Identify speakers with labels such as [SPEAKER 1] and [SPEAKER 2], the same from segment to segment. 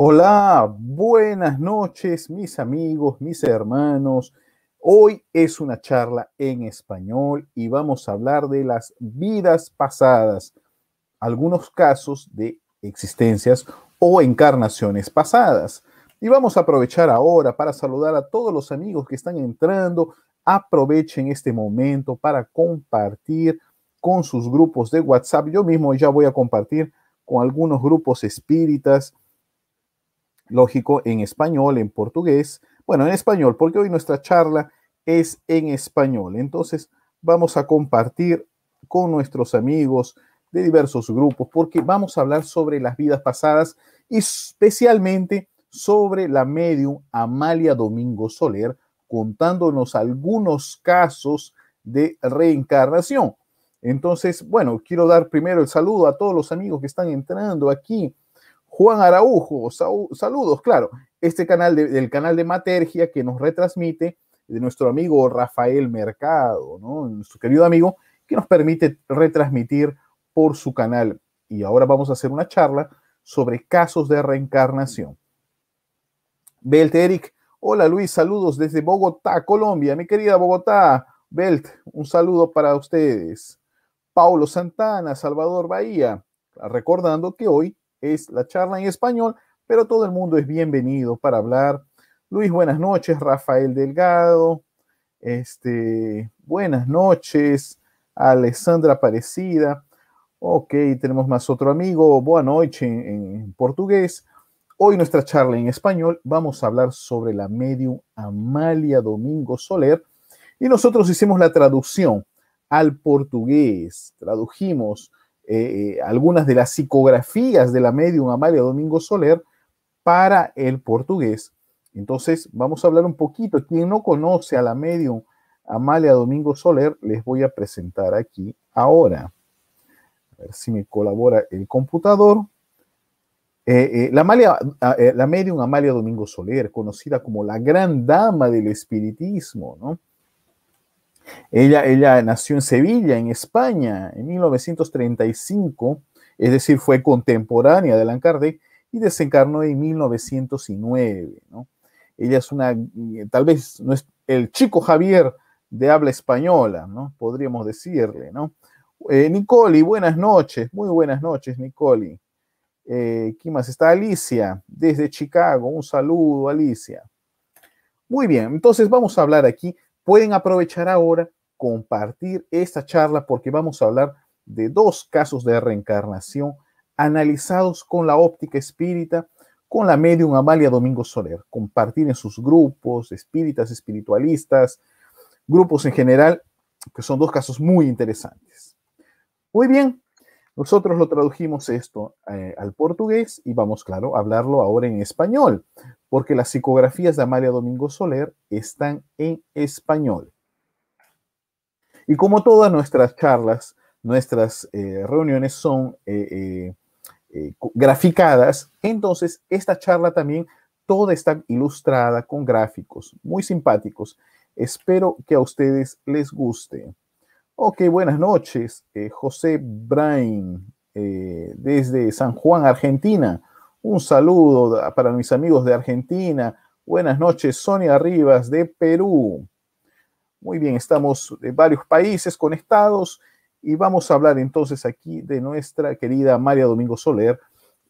[SPEAKER 1] Hola, buenas noches, mis amigos, mis hermanos. Hoy es una charla en español y vamos a hablar de las vidas pasadas, algunos casos de existencias o encarnaciones pasadas. Y vamos a aprovechar ahora para saludar a todos los amigos que están entrando. Aprovechen este momento para compartir con sus grupos de WhatsApp. Yo mismo ya voy a compartir con algunos grupos espíritas lógico, en español, en portugués, bueno, en español, porque hoy nuestra charla es en español. Entonces, vamos a compartir con nuestros amigos de diversos grupos, porque vamos a hablar sobre las vidas pasadas y especialmente sobre la medium Amalia Domingo Soler, contándonos algunos casos de reencarnación. Entonces, bueno, quiero dar primero el saludo a todos los amigos que están entrando aquí Juan Araujo, saludos, claro. Este canal del canal de Matergia que nos retransmite de nuestro amigo Rafael Mercado, ¿no? Nuestro querido amigo que nos permite retransmitir por su canal. Y ahora vamos a hacer una charla sobre casos de reencarnación. Belt Eric, hola Luis, saludos desde Bogotá, Colombia, mi querida Bogotá. Belt, un saludo para ustedes. Paulo Santana, Salvador Bahía, recordando que hoy es la charla en español, pero todo el mundo es bienvenido para hablar. Luis, buenas noches. Rafael Delgado, este, buenas noches. Alessandra Aparecida. Ok, tenemos más otro amigo. buenas noches en, en portugués. Hoy nuestra charla en español vamos a hablar sobre la medium Amalia Domingo Soler y nosotros hicimos la traducción al portugués. Tradujimos eh, eh, algunas de las psicografías de la medium Amalia Domingo Soler para el portugués. Entonces, vamos a hablar un poquito. Quien no conoce a la medium Amalia Domingo Soler, les voy a presentar aquí ahora. A ver si me colabora el computador. Eh, la, ah, la medium Amalia Domingo Soler, conocida como la gran dama del espiritismo, ¿no? Ella, ella nació en Sevilla, en España, en 1935, es decir, fue contemporánea de Kardec y desencarnó en 1909. Ella es una, eh, tal vez no es el chico Javier de habla española, ¿no? podríamos decirle. ¿no? Eh, Nicoli, buenas noches, muy buenas noches, Nicoli. Eh, ¿Quién más? Está Alicia, desde Chicago. Un saludo, Alicia. Muy bien, entonces vamos a hablar aquí pueden aprovechar ahora, compartir esta charla porque vamos a hablar de dos casos de reencarnación analizados con la óptica espírita, con la medium Amalia Domingo Soler. Compartir en sus grupos, espíritas, espiritualistas, grupos en general, que son dos casos muy interesantes. Muy bien, nosotros lo tradujimos esto eh, al portugués y vamos, claro, a hablarlo ahora en español porque las psicografías de Amalia Domingo Soler están en español. Y como todas nuestras charlas, nuestras eh, reuniones son eh, eh, graficadas, entonces esta charla también toda está ilustrada con gráficos muy simpáticos. Espero que a ustedes les guste. Ok, buenas noches. José Brain, desde San Juan, Argentina. Un saludo para mis amigos de Argentina. Buenas noches, Sonia Rivas de Perú. Muy bien, estamos de varios países conectados y vamos a hablar entonces aquí de nuestra querida María Domingo Soler,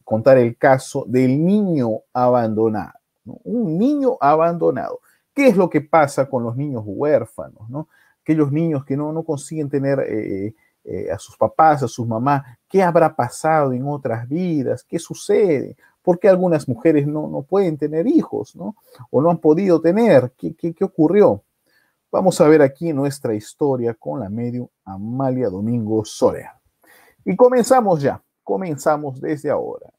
[SPEAKER 1] contar el caso del niño abandonado. Un niño abandonado. ¿Qué es lo que pasa con los niños huérfanos? ¿no? Aquellos niños que no, consiguen tener eh, eh, eh, a sus papás, a sus mamás, qué habrá pasado en otras vidas, qué sucede, por qué algunas mujeres no, no pueden tener hijos, ¿no? O no han podido tener, ¿Qué, qué, ocurrió. Vamos a ver aquí nuestra historia con la medium Amalia Domingo Soler. Y comenzamos ya, comenzamos desde ahora.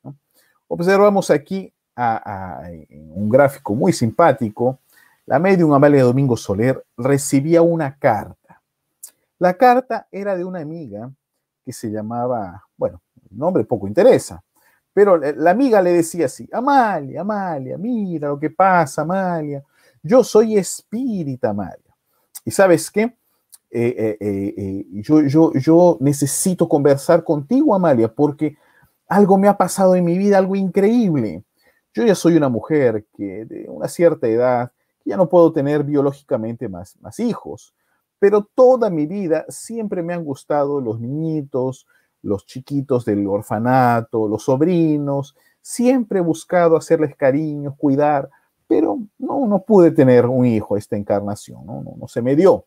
[SPEAKER 1] Observamos aquí a, un gráfico muy simpático, la medium Amalia Domingo Soler recibía una carta. La carta era de una amiga que se llamaba, bueno, nombre poco interesa, pero la amiga le decía así, Amalia, Amalia, mira lo que pasa, Amalia, yo soy espírita, Amalia. Y sabes qué, eh, eh, eh, yo, yo, yo necesito conversar contigo, Amalia, porque algo me ha pasado en mi vida, algo increíble. Yo ya soy una mujer que de una cierta edad, ya no puedo tener biológicamente más, más hijos pero toda mi vida siempre me han gustado los niñitos, los chiquitos del orfanato, los sobrinos, siempre he buscado hacerles cariño, cuidar, pero no, no pude tener un hijo esta encarnación, no, se me dio.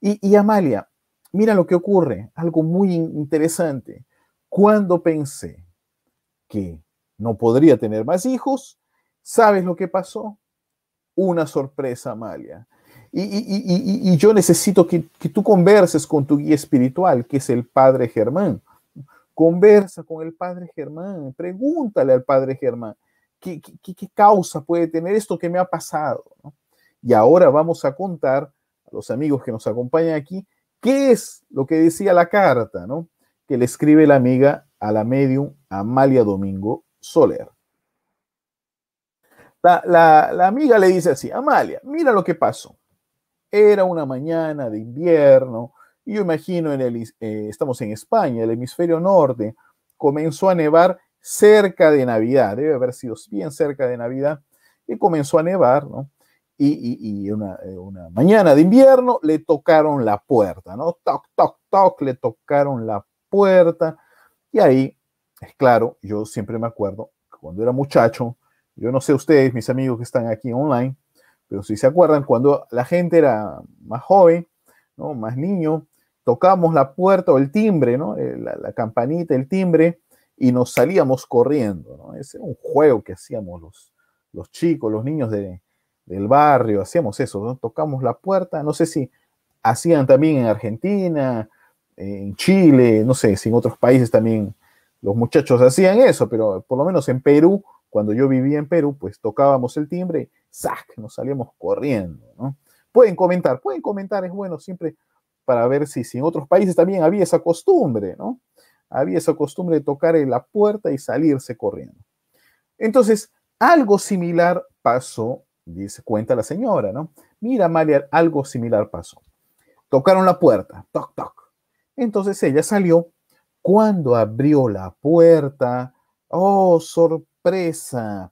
[SPEAKER 1] y Amalia, mira lo que ocurre, algo muy interesante. Cuando pensé que no podría tener más hijos, ¿sabes lo que pasó? Una sorpresa, Amalia y, yo necesito que, tú converses con tu guía espiritual, que es el Padre Germán. Conversa con el Padre Germán, pregúntale al Padre Germán, ¿qué, causa puede tener esto que me ha pasado? Y ahora vamos a contar a los amigos que nos acompañan aquí, qué es lo que decía la carta, ¿no? Que le escribe la amiga a la medium Amalia Domingo Soler. la, amiga le dice así, Amalia, mira lo que pasó. Era una mañana de invierno, y yo imagino, en eh, estamos en España, el hemisferio norte, comenzó a nevar cerca de Navidad, debe haber sido bien cerca de Navidad, y comenzó a nevar, ¿no? Y, eh, una, mañana de invierno le tocaron la puerta, ¿no? Toc, toc, toc, le tocaron la puerta. Y ahí, es claro, yo siempre me acuerdo, cuando era muchacho, yo no sé ustedes, mis amigos que están aquí online, pero si se acuerdan, cuando la gente era más joven, ¿no? más niño, tocamos la puerta o el timbre, ¿no? Eh, la, campanita, el timbre, y nos salíamos corriendo. ¿no? Ese un juego que hacíamos los, los chicos, los niños de, del barrio, hacíamos eso, ¿no? tocamos la puerta, no sé si hacían también en Argentina, en Chile, no sé si en otros países también los muchachos hacían eso, pero por lo menos en Perú cuando yo vivía en Perú, pues tocábamos el timbre, ¡zac! Nos salíamos corriendo, ¿no? Pueden comentar, pueden comentar, es bueno siempre para ver si, en otros países también había esa costumbre, ¿no? Había esa costumbre de tocar en la puerta y salirse corriendo. Entonces, algo similar pasó, dice, cuenta la señora, ¿no? Mira, Maliar, algo similar pasó. Tocaron la puerta, toc, toc. Entonces ella salió. Cuando abrió la puerta, oh, sorpresa presa,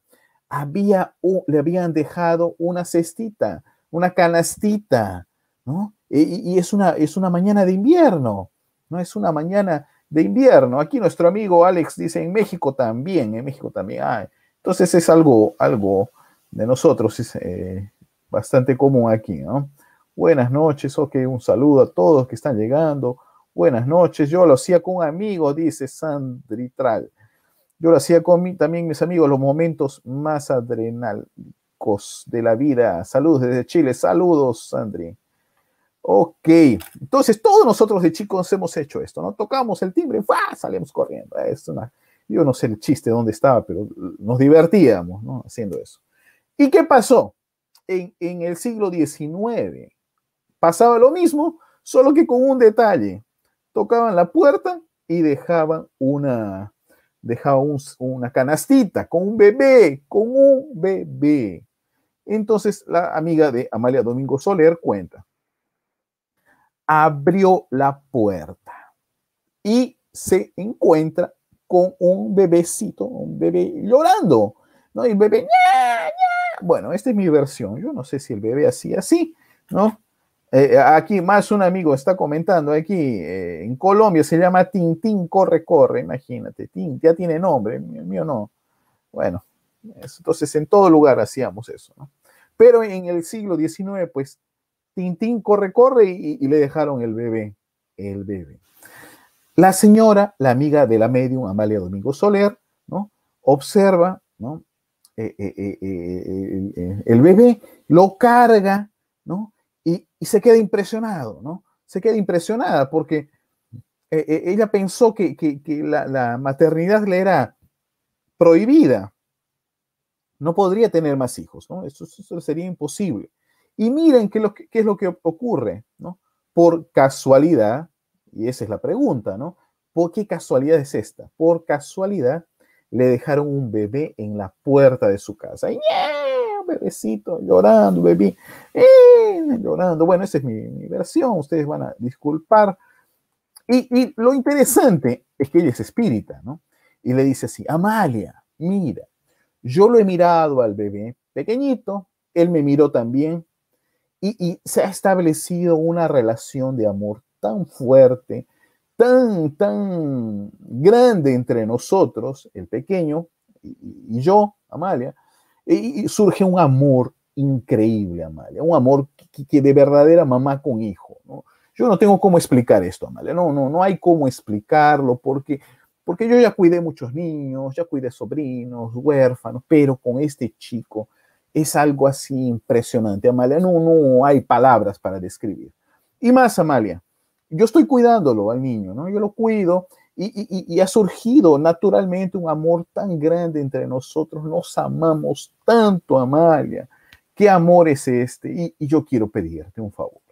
[SPEAKER 1] Había, le habían dejado una cestita, una canastita, ¿no? Y, es, una, es una mañana de invierno, ¿no? Es una mañana de invierno. Aquí nuestro amigo Alex dice, en México también, en México también. hay, entonces es algo, algo de nosotros, es eh, bastante común aquí, ¿no? Buenas noches, ok, un saludo a todos que están llegando. Buenas noches, yo lo hacía con un amigo, dice Sandritral. Yo lo hacía con también mis amigos, los momentos más adrenalcos de la vida. Saludos desde Chile. Saludos, André. Ok, entonces todos nosotros de chicos hemos hecho esto, ¿no? Tocamos el timbre, ¡fua! salimos corriendo. Yo no sé el chiste dónde estaba, pero nos divertíamos, ¿no? Haciendo eso. ¿Y qué pasó? En, en el siglo XIX pasaba lo mismo, solo que con un detalle. Tocaban la puerta y dejaban una, dejaba una canastita con un bebé, con un bebé. Entonces la amiga de Amalia Domingo Soler cuenta, abrió la puerta y se encuentra con un bebecito, un bebé llorando, ¿no? Y el bebé, bueno, esta es mi versión, yo no sé si el bebé hacía así, ¿no? Eh, eh, aquí más un amigo está comentando aquí, eh, en Colombia se llama Tintín Corre Corre, imagínate, tin ya tiene nombre, el mío no. Bueno, entonces en todo lugar hacíamos eso, ¿no? Pero en el siglo XIX, pues, Tintín Corre Corre y, le dejaron el bebé, el bebé. La señora, la amiga de la medium, Amalia Domingo Soler, ¿no? Observa, ¿no? el bebé lo carga, ¿no? y se queda impresionado, ¿no? Se queda impresionada porque eh, eh, ella pensó que, la, maternidad le era prohibida. No podría tener más hijos, ¿no? Eso, sería imposible. Y miren qué, es lo que ocurre, ¿no? Por casualidad, y esa es la pregunta, ¿no? ¿Por qué casualidad es esta? Por casualidad le dejaron un bebé en la puerta de su casa. ¡Yeah! bebecito llorando, bebé, eh, llorando. Bueno, esa es mi, versión, ustedes van a disculpar. Y, lo interesante es que ella es espírita, ¿no? Y le dice así, Amalia, mira, yo lo he mirado al bebé pequeñito, él me miró también, y, se ha establecido una relación de amor tan fuerte, tan, tan grande entre nosotros, el pequeño y yo, Amalia, y surge un amor increíble, Amalia, un amor que, de verdadera mamá con hijo. ¿no? Yo no tengo cómo explicar esto, Amalia, no, no, no hay cómo explicarlo porque, porque yo ya cuidé muchos niños, ya cuidé sobrinos, huérfanos, pero con este chico es algo así impresionante, Amalia, no, no hay palabras para describir. Y más, Amalia, yo estoy cuidándolo al niño, ¿no? Yo lo cuido y, ha surgido naturalmente un amor tan grande entre nosotros, nos amamos tanto, Amalia. ¿Qué amor es este? Y, yo quiero pedirte un favor.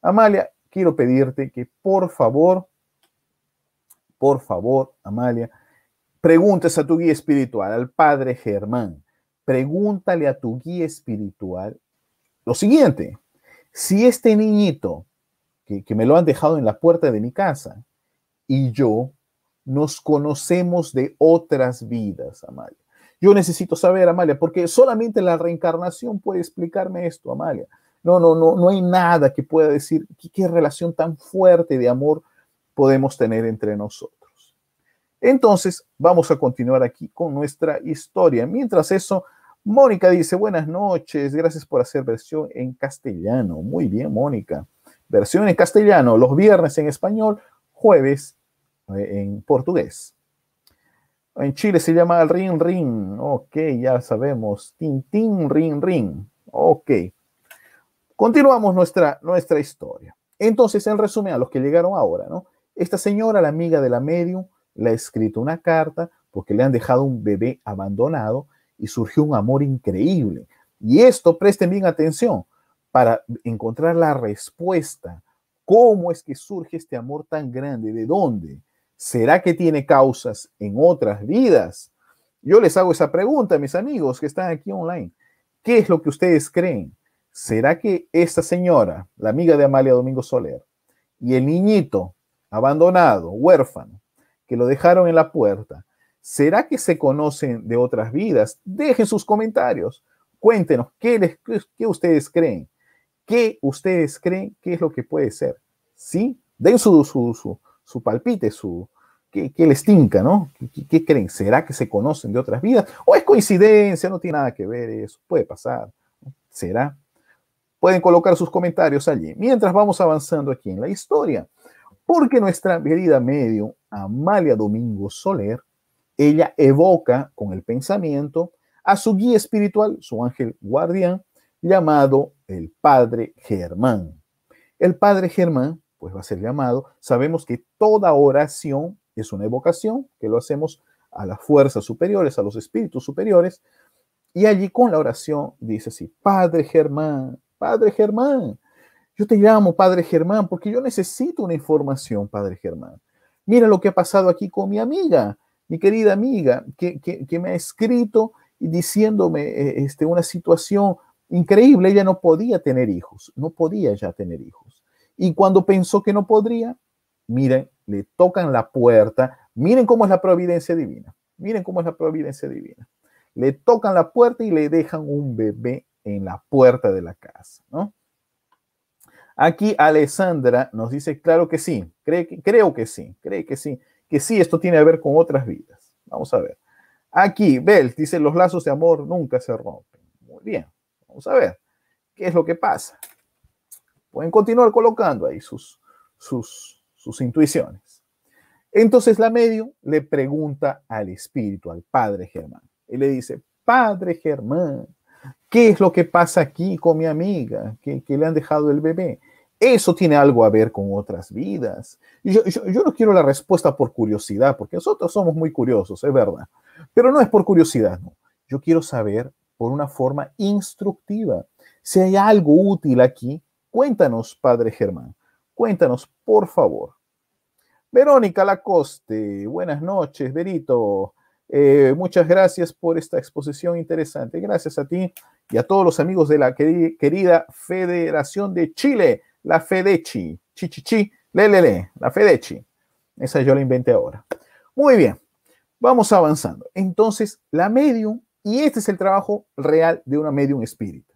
[SPEAKER 1] Amalia, quiero pedirte que por favor, por favor, Amalia, preguntes a tu guía espiritual, al Padre Germán, pregúntale a tu guía espiritual lo siguiente, si este niñito, que, que me lo han dejado en la puerta de mi casa, y yo nos conocemos de otras vidas, Amalia. Yo necesito saber, Amalia, porque solamente la reencarnación puede explicarme esto, Amalia. No, no, no, no hay nada que pueda decir qué, relación tan fuerte de amor podemos tener entre nosotros. Entonces, vamos a continuar aquí con nuestra historia. Mientras eso, Mónica dice, buenas noches, gracias por hacer versión en castellano. Muy bien, Mónica. Versión en castellano, los viernes en español, jueves eh, en portugués. En Chile se llama ring ring, Ok, ya sabemos. Tin Tin ring ring, Ok. Continuamos nuestra, nuestra historia. Entonces, en resumen, a los que llegaron ahora, ¿no? Esta señora, la amiga de la medium, le ha escrito una carta porque le han dejado un bebé abandonado y surgió un amor increíble. Y esto, presten bien atención, para encontrar la respuesta. ¿Cómo es que surge este amor tan grande? ¿De dónde? ¿Será que tiene causas en otras vidas? Yo les hago esa pregunta, a mis amigos que están aquí online. ¿Qué es lo que ustedes creen? ¿Será que esta señora, la amiga de Amalia Domingo Soler, y el niñito abandonado, huérfano, que lo dejaron en la puerta, ¿será que se conocen de otras vidas? Dejen sus comentarios, cuéntenos qué, ustedes creen, qué ustedes creen, qué es lo que puede ser. ¿Sí? Den su, su, su, su palpite, su, que, les tinca, ¿no? ¿Qué, creen? ¿Será que se conocen de otras vidas? ¿O es coincidencia? No tiene nada que ver eso, puede pasar. ¿Será? Pueden colocar sus comentarios allí. Mientras vamos avanzando aquí en la historia, porque nuestra querida medio Amalia Domingo Soler, ella evoca con el pensamiento a su guía espiritual, su ángel guardián, llamado el Padre Germán. El Padre Germán pues va a ser llamado. Sabemos que toda oración es una evocación, que lo hacemos a las fuerzas superiores, a los espíritus superiores. Y allí con la oración dice así, Padre Germán, Padre Germán, yo te llamo Padre Germán porque yo necesito una información, Padre Germán. Mira lo que ha pasado aquí con mi amiga, mi querida amiga, que, me ha escrito diciéndome eh, este, una situación increíble. Ella no podía tener hijos, no podía ya tener hijos. Y cuando pensó que no podría, miren, le tocan la puerta. Miren cómo es la providencia divina. Miren cómo es la providencia divina. Le tocan la puerta y le dejan un bebé en la puerta de la casa, ¿no? Aquí Alessandra nos dice, claro que sí, que, creo que sí, cree que sí, que sí, esto tiene que ver con otras vidas. Vamos a ver. Aquí, Bel dice, los lazos de amor nunca se rompen. Muy bien, vamos a ver qué es lo que pasa. Pueden continuar colocando ahí sus, sus, sus intuiciones. Entonces la medio le pregunta al espíritu, al padre Germán. Y le dice, padre Germán, ¿qué es lo que pasa aquí con mi amiga? que, le han dejado el bebé? Eso tiene algo a ver con otras vidas. Yo, yo, yo, no quiero la respuesta por curiosidad, porque nosotros somos muy curiosos, es verdad. Pero no es por curiosidad, no. Yo quiero saber por una forma instructiva si hay algo útil aquí Cuéntanos, Padre Germán, cuéntanos, por favor. Verónica Lacoste, buenas noches, Verito. Eh, muchas gracias por esta exposición interesante. Gracias a ti y a todos los amigos de la querida Federación de Chile, la Fedechi. Chichichi, lelele, le, la Fedechi. Esa yo la inventé ahora. Muy bien, vamos avanzando. Entonces, la medium, y este es el trabajo real de una medium Espíritu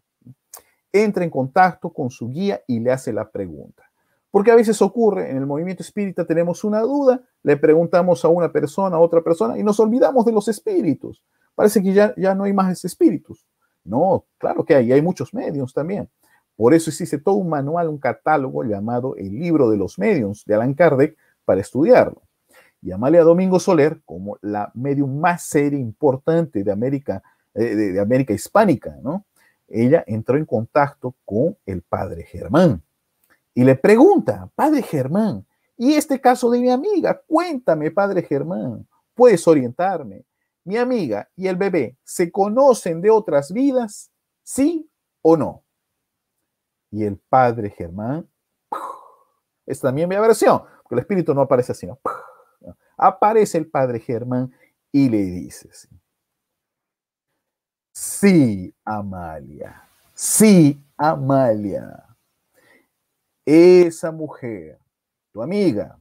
[SPEAKER 1] entra en contacto con su guía y le hace la pregunta. Porque a veces ocurre, en el movimiento espírita tenemos una duda, le preguntamos a una persona, a otra persona, y nos olvidamos de los espíritus. Parece que ya, ya no hay más espíritus. No, claro que hay, hay muchos medios también. Por eso existe todo un manual, un catálogo llamado El libro de los medios de Alan Kardec para estudiarlo. Y a Domingo Soler como la medium más seria e importante de América, eh, de América hispánica, ¿no? ella entró en contacto con el padre Germán y le pregunta, padre Germán, ¿y este caso de mi amiga? Cuéntame, padre Germán, ¿puedes orientarme? ¿Mi amiga y el bebé se conocen de otras vidas? ¿Sí o no? Y el padre Germán, es también mi versión, porque el espíritu no aparece así, Aparece el padre Germán y le dice, Sí, Amalia. Sí, Amalia. Esa mujer, tu amiga,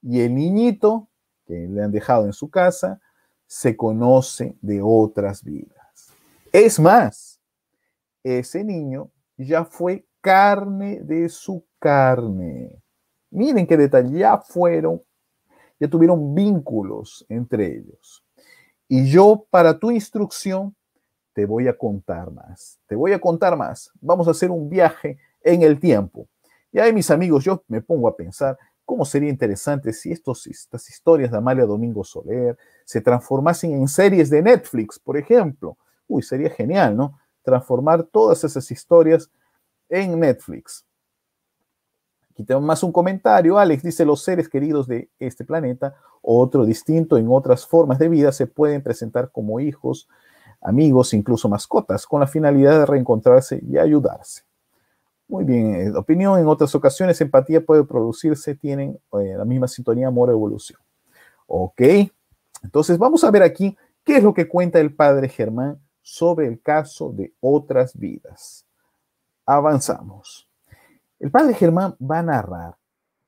[SPEAKER 1] y el niñito que le han dejado en su casa, se conoce de otras vidas. Es más, ese niño ya fue carne de su carne. Miren qué detalle, ya fueron, ya tuvieron vínculos entre ellos. Y yo, para tu instrucción, te voy a contar más, te voy a contar más, vamos a hacer un viaje en el tiempo. Y ahí mis amigos, yo me pongo a pensar cómo sería interesante si estos, estas historias de Amalia Domingo Soler se transformasen en series de Netflix, por ejemplo. Uy, sería genial, ¿no? Transformar todas esas historias en Netflix. Aquí tengo más un comentario. Alex dice, los seres queridos de este planeta, otro distinto en otras formas de vida, se pueden presentar como hijos, amigos, incluso mascotas, con la finalidad de reencontrarse y ayudarse. Muy bien, eh, opinión. En otras ocasiones, empatía puede producirse, tienen eh, la misma sintonía, amor, evolución. Ok, entonces vamos a ver aquí qué es lo que cuenta el padre Germán sobre el caso de otras vidas. Avanzamos. El padre Germán va a narrar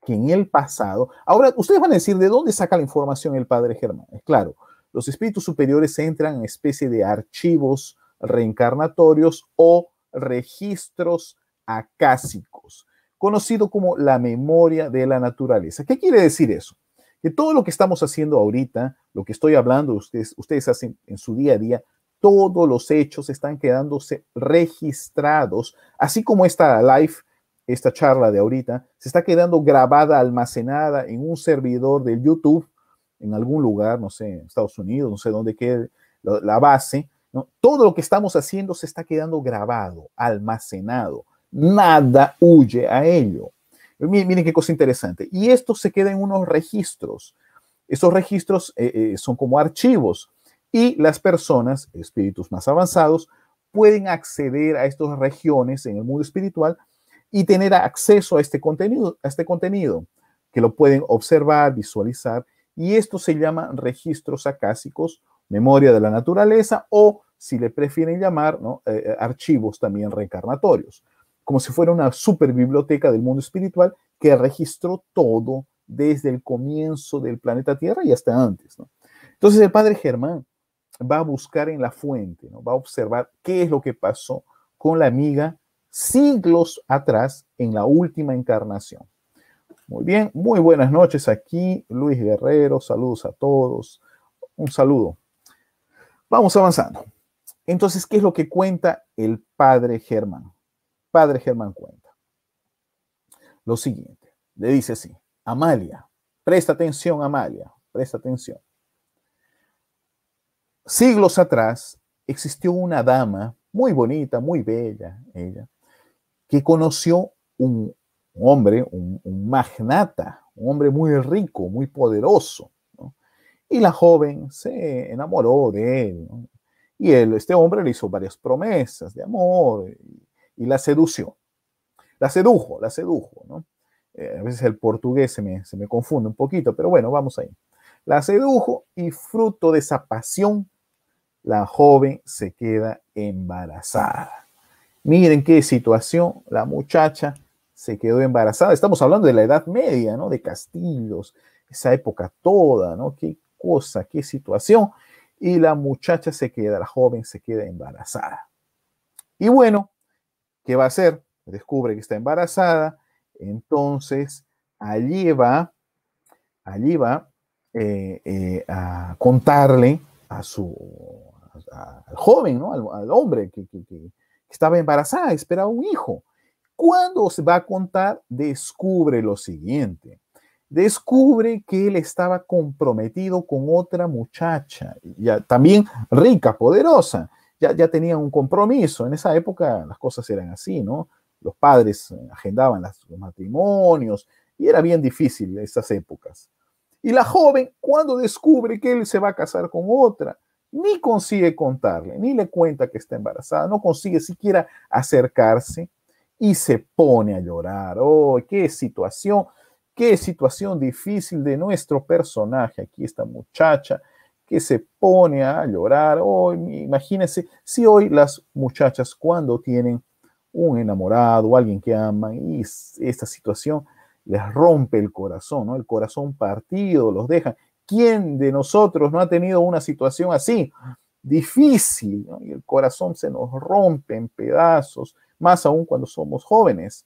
[SPEAKER 1] que en el pasado, ahora ustedes van a decir de dónde saca la información el padre Germán. Es claro, los espíritus superiores entran en especie de archivos reencarnatorios o registros acásicos, conocido como la memoria de la naturaleza. ¿Qué quiere decir eso? Que todo lo que estamos haciendo ahorita, lo que estoy hablando, ustedes, ustedes hacen en su día a día, todos los hechos están quedándose registrados, así como esta live, esta charla de ahorita, se está quedando grabada, almacenada en un servidor del YouTube en algún lugar, no sé, en Estados Unidos, no sé dónde quede la, base, ¿no? todo lo que estamos haciendo se está quedando grabado, almacenado. Nada huye a ello. Eh, miren, qué cosa interesante. Y esto se queda en unos registros. Esos registros eh, eh, son como archivos y las personas, espíritus más avanzados, pueden acceder a estas regiones en el mundo espiritual y tener acceso a este contenido, a este contenido que lo pueden observar, visualizar y esto se llama registros acásicos, memoria de la naturaleza o, si le prefieren llamar, eh, eh, archivos también reencarnatorios, como si fuera una superbiblioteca del mundo espiritual que registró todo desde el comienzo del planeta Tierra y hasta antes. Entonces el padre Germán va a buscar en la fuente, ¿no? va a observar qué es lo que pasó con la amiga siglos atrás en la última encarnación. Muy bien, muy buenas noches aquí, Luis Guerrero, saludos a todos, un saludo. Vamos avanzando. Entonces, ¿qué es lo que cuenta el padre Germán? Padre Germán cuenta lo siguiente, le dice así, Amalia, presta atención Amalia, presta atención. Siglos atrás existió una dama muy bonita, muy bella, ella, que conoció un un hombre, un, magnata, un hombre muy rico, muy poderoso. Y la joven se enamoró de él. Y él, este hombre le hizo varias promesas de amor y, la sedució. La sedujo, la sedujo. Eh, a veces el portugués se me, se me confunde un poquito, pero bueno, vamos ahí. La sedujo y fruto de esa pasión, la joven se queda embarazada. Miren qué situación, la muchacha se quedó embarazada. Estamos hablando de la Edad Media, ¿no? De castillos, esa época toda, ¿no? Qué cosa, qué situación. Y la muchacha se queda, la joven se queda embarazada. Y bueno, ¿qué va a hacer? Descubre que está embarazada, entonces allí va, allí va eh, eh, a contarle a su al joven, ¿no? al, hombre que, que, estaba embarazada, esperaba un hijo. Cuando se va a contar? Descubre lo siguiente. Descubre que él estaba comprometido con otra muchacha, ya, también rica, poderosa. Ya, ya tenía un compromiso. En esa época las cosas eran así, ¿no? Los padres agendaban los matrimonios y era bien difícil esas épocas. Y la joven, cuando descubre que él se va a casar con otra, ni consigue contarle, ni le cuenta que está embarazada, no consigue siquiera acercarse y se pone a llorar. ¡Oh, qué situación! ¡Qué situación difícil de nuestro personaje! Aquí esta muchacha que se pone a llorar. Oh, imagínense si hoy las muchachas cuando tienen un enamorado, alguien que aman y esta situación les rompe el corazón, ¿no? El corazón partido, los deja. ¿Quién de nosotros no ha tenido una situación así? Difícil, Y el corazón se nos rompe en pedazos más aún cuando somos jóvenes.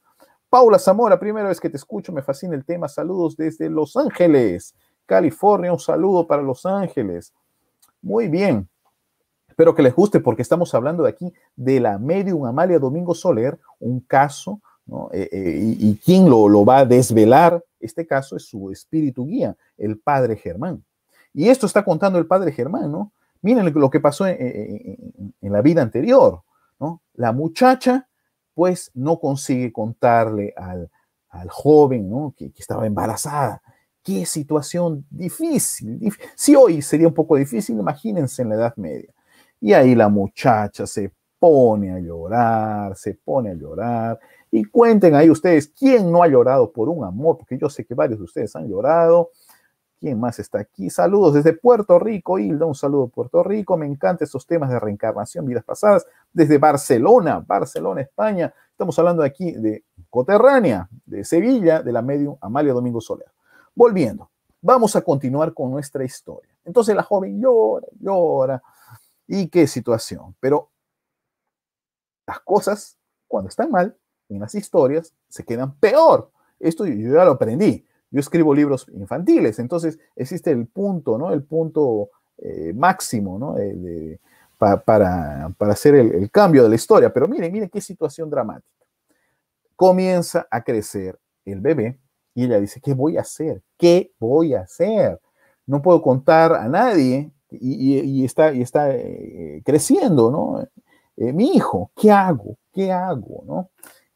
[SPEAKER 1] Paula Zamora, primera vez que te escucho, me fascina el tema. Saludos desde Los Ángeles, California. Un saludo para Los Ángeles. Muy bien. Espero que les guste porque estamos hablando de aquí de la medium Amalia Domingo Soler, un caso, ¿no? Eh, eh, y, quién lo, va a desvelar, este caso es su espíritu guía, el padre Germán. Y esto está contando el padre Germán, ¿no? Miren lo que pasó en la vida anterior, ¿no? La muchacha pues no consigue contarle al, al joven que, estaba embarazada. Qué situación difícil. si hoy sería un poco difícil, imagínense en la Edad Media. Y ahí la muchacha se pone a llorar, se pone a llorar. Y cuenten ahí ustedes, ¿quién no ha llorado por un amor? Porque yo sé que varios de ustedes han llorado. ¿Quién más está aquí? Saludos desde Puerto Rico, Hilda, un saludo Puerto Rico. Me encantan estos temas de reencarnación, vidas pasadas. Desde Barcelona, Barcelona, España. Estamos hablando aquí de Coterránea, de Sevilla, de la medium Amalia Domingo Soler. Volviendo, vamos a continuar con nuestra historia. Entonces la joven llora, llora. ¿Y qué situación? Pero las cosas, cuando están mal, en las historias, se quedan peor. Esto yo ya lo aprendí yo escribo libros infantiles, entonces existe el punto, ¿no? El punto eh, máximo, ¿no? Eh, para, hacer el, cambio de la historia. Pero miren, miren qué situación dramática. Comienza a crecer el bebé y ella dice, ¿qué voy a hacer? ¿Qué voy a hacer? No puedo contar a nadie y, está, eh, creciendo, ¿no? mi hijo, ¿qué hago? ¿Qué hago? ¿No?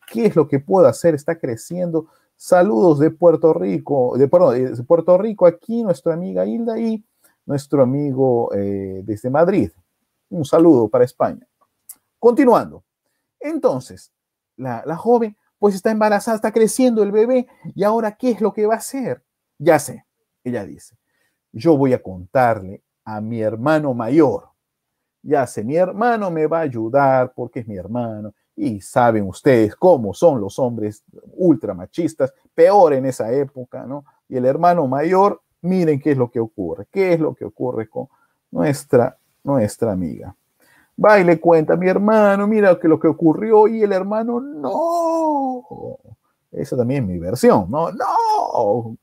[SPEAKER 1] ¿Qué es lo que puedo hacer? Está creciendo Saludos de Puerto Rico, de, perdón, eh, de Puerto Rico aquí nuestra amiga Hilda y nuestro amigo eh, desde Madrid. Un saludo para España. Continuando. Entonces, la, la joven pues está embarazada, está creciendo el bebé y ahora ¿qué es lo que va a hacer? Ya sé, ella dice, yo voy a contarle a mi hermano mayor. Ya sé, mi hermano me va a ayudar porque es mi hermano y saben ustedes cómo son los hombres ultra machistas, peor en esa época, ¿no? Y el hermano mayor, miren qué es lo que ocurre, qué es lo que ocurre con nuestra, nuestra amiga. Va y le cuenta, mi hermano, mira que lo que ocurrió y el hermano, no. Esa también es mi versión, ¿no? No.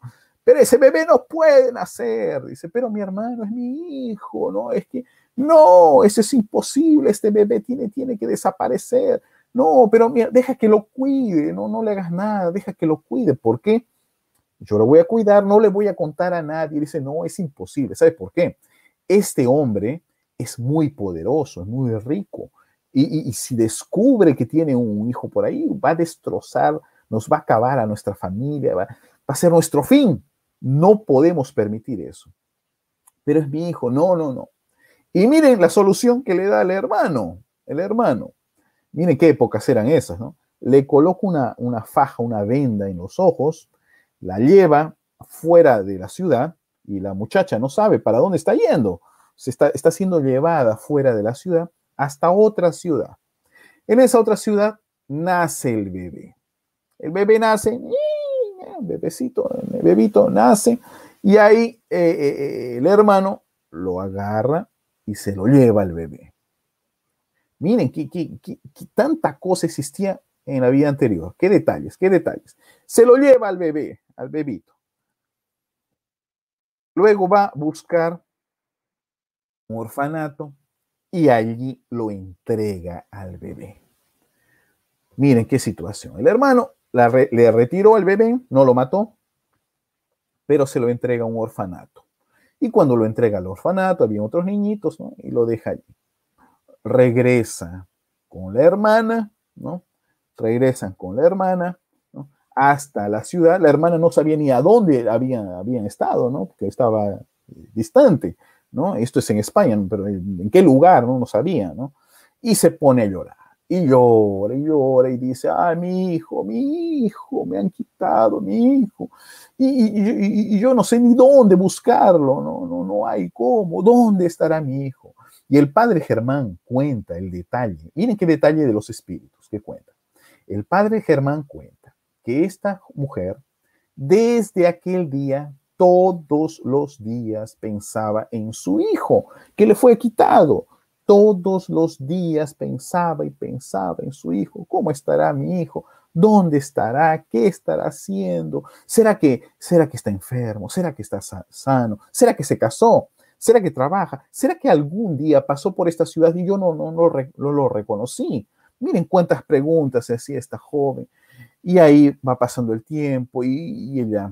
[SPEAKER 1] Pero ese bebé no puede nacer, dice, pero mi hermano es mi hijo, ¿no? Es que, no, eso es imposible, este bebé tiene, tiene que desaparecer. No, pero mira, deja que lo cuide, no, no le hagas nada, deja que lo cuide. ¿Por qué? Yo lo voy a cuidar, no le voy a contar a nadie. dice, no, es imposible. ¿Sabes por qué? Este hombre es muy poderoso, es muy rico. Y, si descubre que tiene un hijo por ahí, va a destrozar, nos va a acabar a nuestra familia, va, va a ser nuestro fin. No podemos permitir eso. Pero es mi hijo, no, no, no. Y miren la solución que le da el hermano, el hermano Miren qué épocas eran esas, ¿no? Le coloca una, una faja, una venda en los ojos, la lleva fuera de la ciudad y la muchacha no sabe para dónde está yendo. Se está, siendo llevada fuera de la ciudad hasta otra ciudad. En esa otra ciudad nace el bebé. El bebé nace, bebecito, bebito nace, y ahí eh, eh, eh, el hermano lo agarra y se lo lleva al bebé. Miren, qué tanta cosa existía en la vida anterior. Qué detalles, qué detalles. Se lo lleva al bebé, al bebito. Luego va a buscar un orfanato y allí lo entrega al bebé. Miren qué situación. El hermano le retiró al bebé, no lo mató, pero se lo entrega a un orfanato. Y cuando lo entrega al orfanato, había otros niñitos, Y lo deja allí regresa con la hermana, ¿no? Regresan con la hermana ¿no? hasta la ciudad. La hermana no sabía ni a dónde habían, estado, ¿no? Porque estaba eh, distante, ¿no? Esto es en España, pero en qué lugar, ¿no? lo sabía, ¿no? Y se pone a llorar. Y llora y llora y dice, ay, mi hijo, mi hijo, me han quitado mi hijo. Y, y yo no sé ni dónde buscarlo, ¿no? No, no hay cómo, ¿dónde estará mi hijo? Y el padre Germán cuenta el detalle. Miren qué detalle de los espíritus que cuenta. El padre Germán cuenta que esta mujer, desde aquel día, todos los días pensaba en su hijo, que le fue quitado. Todos los días pensaba y pensaba en su hijo. ¿Cómo estará mi hijo? ¿Dónde estará? ¿Qué estará haciendo? ¿Será que, será que está enfermo? ¿Será que está sano? ¿Será que se casó? ¿Será que trabaja? ¿Será que algún día pasó por esta ciudad y yo no, no, no, lo reconocí? Miren cuántas preguntas hacía esta joven. Y ahí va pasando el tiempo y, y ella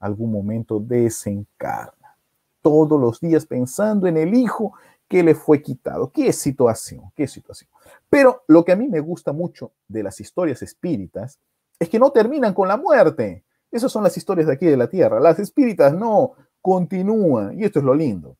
[SPEAKER 1] algún momento desencarna. Todos los días pensando en el hijo que le fue quitado. Qué situación, qué situación. Pero lo que a mí me gusta mucho de las historias espíritas es que no terminan con la muerte. Esas son las historias de aquí de la Tierra. Las espíritas no, continúa, y esto es lo lindo.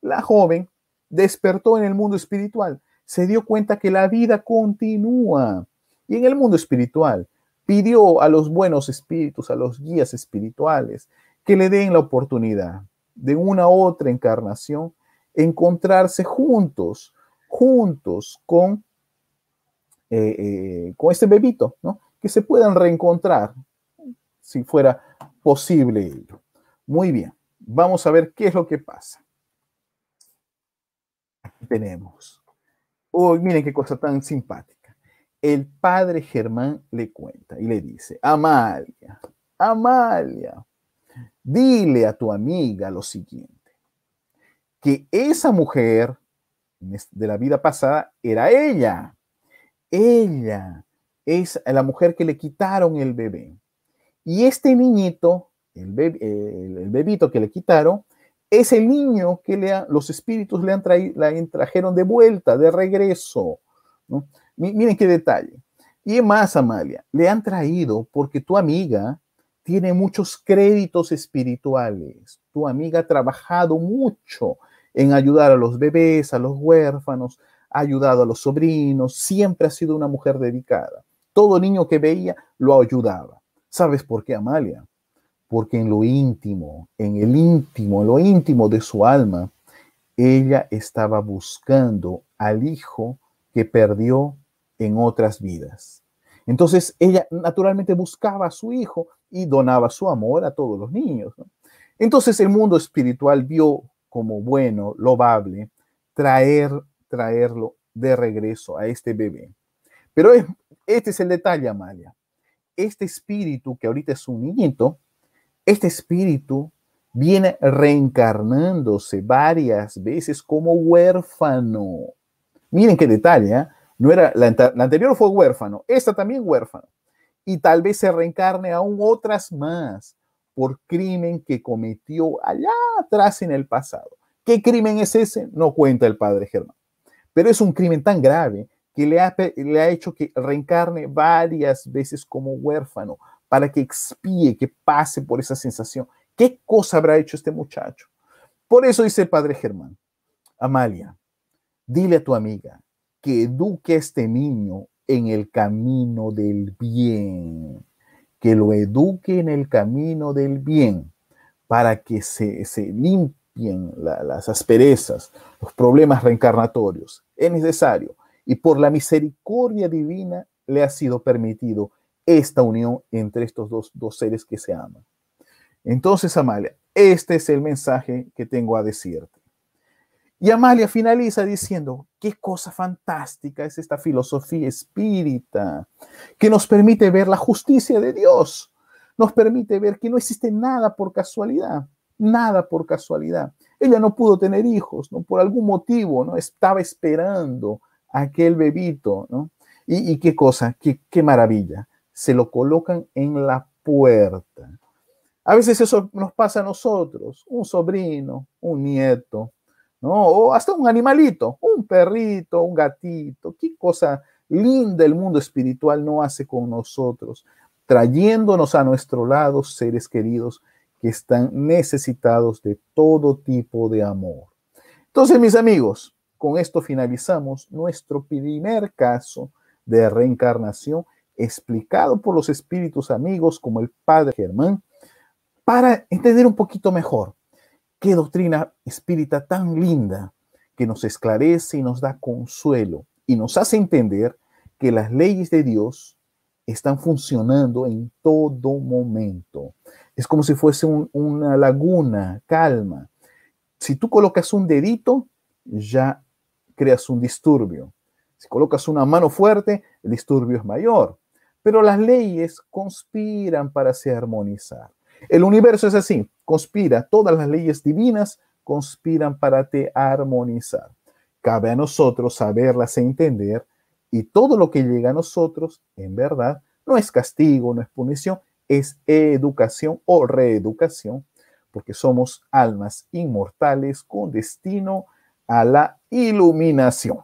[SPEAKER 1] La joven despertó en el mundo espiritual, se dio cuenta que la vida continúa. Y en el mundo espiritual pidió a los buenos espíritus, a los guías espirituales, que le den la oportunidad de una otra encarnación, encontrarse juntos, juntos con, eh, eh, con este bebito, ¿no? que se puedan reencontrar, si fuera posible ello. Muy bien. Vamos a ver qué es lo que pasa. Aquí tenemos. miren qué cosa tan simpática. El padre Germán le cuenta y le dice, Amalia, Amalia, dile a tu amiga lo siguiente, que esa mujer de la vida pasada era ella. Ella es la mujer que le quitaron el bebé. Y este niñito eh, el, bebito que le quitaron, es el niño que le los espíritus le han traído, la trajeron de vuelta, de regreso. Miren qué detalle. Y más, Amalia, le han traído porque tu amiga tiene muchos créditos espirituales. Tu amiga ha trabajado mucho en ayudar a los bebés, a los huérfanos, ha ayudado a los sobrinos, siempre ha sido una mujer dedicada. Todo niño que veía lo ayudaba. ¿Sabes por qué, Amalia? porque en lo íntimo, en el íntimo, en lo íntimo de su alma, ella estaba buscando al hijo que perdió en otras vidas. Entonces ella naturalmente buscaba a su hijo y donaba su amor a todos los niños. Entonces el mundo espiritual vio como bueno, loable, traer, traerlo de regreso a este bebé. Pero este es el detalle, Amalia. Este espíritu que ahorita es un niñito, este espíritu viene reencarnándose varias veces como huérfano. Miren qué detalle, ¿ah? no era la, anterior fue huérfano, esta también huérfano. Y tal vez se reencarne aún otras más por crimen que cometió allá atrás en el pasado. ¿Qué crimen es ese? No cuenta el padre Germán. Pero es un crimen tan grave que le le ha hecho que reencarne varias veces como huérfano, para que expíe, que pase por esa sensación. ¿Qué cosa habrá hecho este muchacho? Por eso dice el padre Germán, Amalia, dile a tu amiga que eduque a este niño en el camino del bien, que lo eduque en el camino del bien, para que se, se limpien las asperezas, los problemas reencarnatorios. Es necesario. Y por la misericordia divina le ha sido permitido esta unión entre estos dos, seres que se aman. Entonces, Amalia, este es el mensaje que tengo a decirte. Y Amalia finaliza diciendo, qué cosa fantástica es esta filosofía espírita que nos permite ver la justicia de Dios, nos permite ver que no existe nada por casualidad, nada por casualidad. Ella no pudo tener hijos, ¿no? Por algún motivo, ¿no? Estaba esperando aquel bebito, ¿no? Y, qué cosa, qué maravilla se lo colocan en la puerta. A veces eso nos pasa a nosotros, un sobrino, un nieto, ¿no? O hasta un animalito, un perrito, un gatito. Qué cosa linda el mundo espiritual no hace con nosotros, trayéndonos a nuestro lado seres queridos que están necesitados de todo tipo de amor. Entonces, mis amigos, con esto finalizamos nuestro primer caso de reencarnación explicado por los espíritus amigos como el padre Germán, para entender un poquito mejor qué doctrina espírita tan linda que nos esclarece y nos da consuelo y nos hace entender que las leyes de Dios están funcionando en todo momento. Es como si fuese una laguna calma. Si tú colocas un dedito, ya creas un disturbio. Si colocas una mano fuerte, el disturbio es mayor pero las leyes conspiran para se armonizar. El universo es así, conspira, todas las leyes divinas conspiran para te armonizar. Cabe a nosotros saberlas e entender y todo lo que llega a nosotros, en verdad, no es castigo, no es punición, es educación o reeducación, porque somos almas inmortales con destino a la iluminación.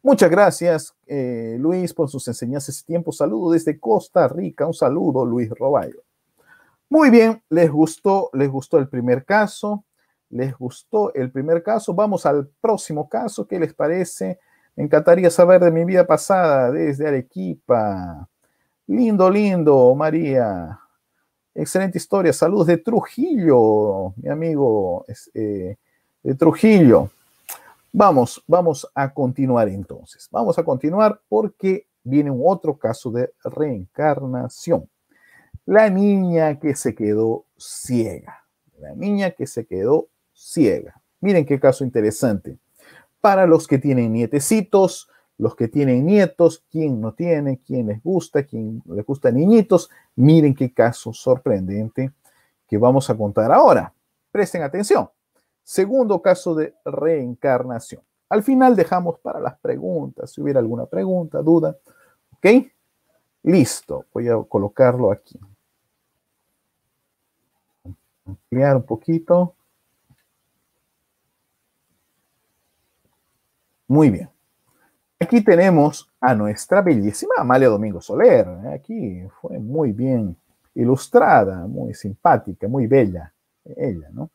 [SPEAKER 1] Muchas gracias, eh, Luis, por sus enseñanzas y tiempo. Saludo desde Costa Rica. Un saludo, Luis Roballo. Muy bien, les gustó, les gustó el primer caso. Les gustó el primer caso. Vamos al próximo caso. ¿Qué les parece? Me encantaría saber de mi vida pasada desde Arequipa. Lindo, lindo, María. Excelente historia. Saludos de Trujillo, mi amigo eh, de Trujillo. Vamos, vamos a continuar entonces. Vamos a continuar porque viene un otro caso de reencarnación. La niña que se quedó ciega. La niña que se quedó ciega. Miren qué caso interesante. Para los que tienen nietecitos, los que tienen nietos, quien no tiene, quien les gusta, quien les gusta niñitos, miren qué caso sorprendente que vamos a contar ahora. Presten atención. Segundo caso de reencarnación. Al final dejamos para las preguntas, si hubiera alguna pregunta, duda. ¿Ok? Listo, voy a colocarlo aquí. Ampliar un poquito. Muy bien. Aquí tenemos a nuestra bellísima Amalia Domingo Soler. ¿eh? Aquí fue muy bien ilustrada, muy simpática, muy bella ella, ¿no?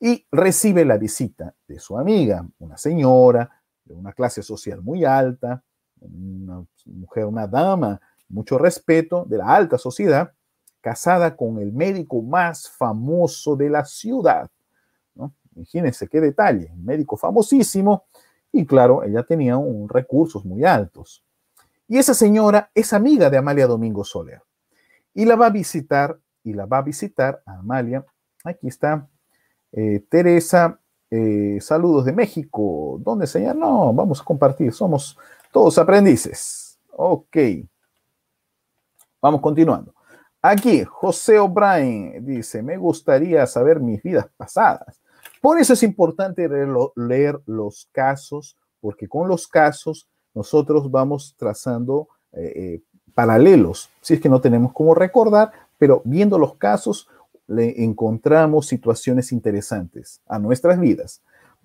[SPEAKER 1] y recibe la visita de su amiga, una señora de una clase social muy alta, una mujer, una dama, mucho respeto de la alta sociedad, casada con el médico más famoso de la ciudad. Imagínense qué detalle, un médico famosísimo y claro, ella tenía un, recursos muy altos. Y esa señora es amiga de Amalia Domingo Soler y la va a visitar y la va a visitar a Amalia. Aquí está eh, Teresa, eh, saludos de México. ¿Dónde, señor? No, vamos a compartir. Somos todos aprendices. Ok. Vamos continuando. Aquí, José O'Brien dice, me gustaría saber mis vidas pasadas. Por eso es importante leer los casos, porque con los casos nosotros vamos trazando eh, paralelos, si es que no tenemos cómo recordar, pero viendo los casos le encontramos situaciones interesantes a nuestras vidas.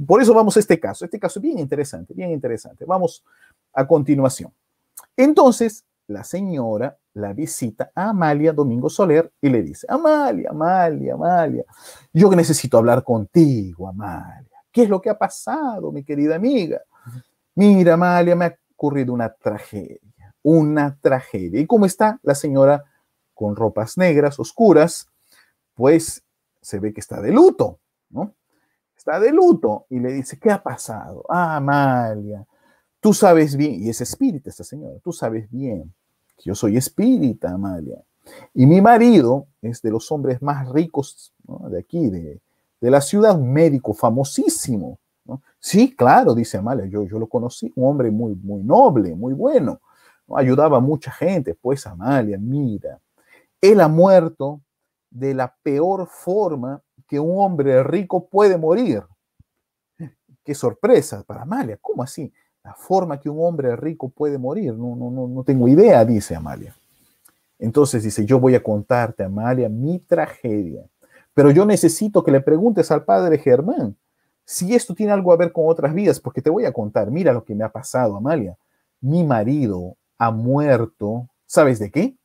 [SPEAKER 1] Por eso vamos a este caso. Este caso bien interesante, bien interesante. Vamos a continuación. Entonces, la señora la visita a Amalia Domingo Soler y le dice, Amalia, Amalia, Amalia, yo necesito hablar contigo, Amalia. ¿Qué es lo que ha pasado, mi querida amiga? Mira, Amalia, me ha ocurrido una tragedia, una tragedia. ¿Y cómo está la señora con ropas negras, oscuras? pues se ve que está de luto, ¿no? Está de luto y le dice, ¿qué ha pasado? Ah, Amalia, tú sabes bien, y es espírita esta señora, tú sabes bien que yo soy espírita, Amalia. Y mi marido es de los hombres más ricos de aquí, de, la ciudad, un médico famosísimo. ¿no? Sí, claro, dice Amalia, yo, yo lo conocí, un hombre muy, muy noble, muy bueno. Ayudaba a mucha gente, pues Amalia, mira, él ha muerto de la peor forma que un hombre rico puede morir. Qué sorpresa para Amalia, ¿cómo así? La forma que un hombre rico puede morir, no, no, no, no tengo idea, dice Amalia. Entonces dice, yo voy a contarte, Amalia, mi tragedia. Pero yo necesito que le preguntes al padre Germán si esto tiene algo a ver con otras vidas, porque te voy a contar, mira lo que me ha pasado, Amalia. Mi marido ha muerto, ¿sabes de qué?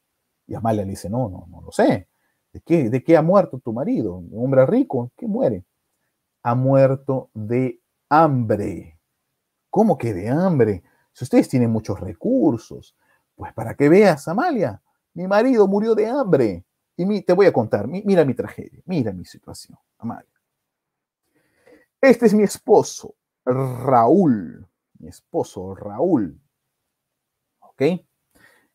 [SPEAKER 1] Y Amalia le dice, no, no, no lo sé. ¿De qué, ha muerto tu marido? Un hombre rico, ¿qué muere? Ha muerto de hambre. ¿Cómo que de hambre? Si ustedes tienen muchos recursos, pues para que veas, Amalia, mi marido murió de hambre. Y mi, te voy a contar, mira mi tragedia, mira mi situación, Amalia. Este es mi esposo, Raúl. Mi esposo, Raúl. ¿Ok?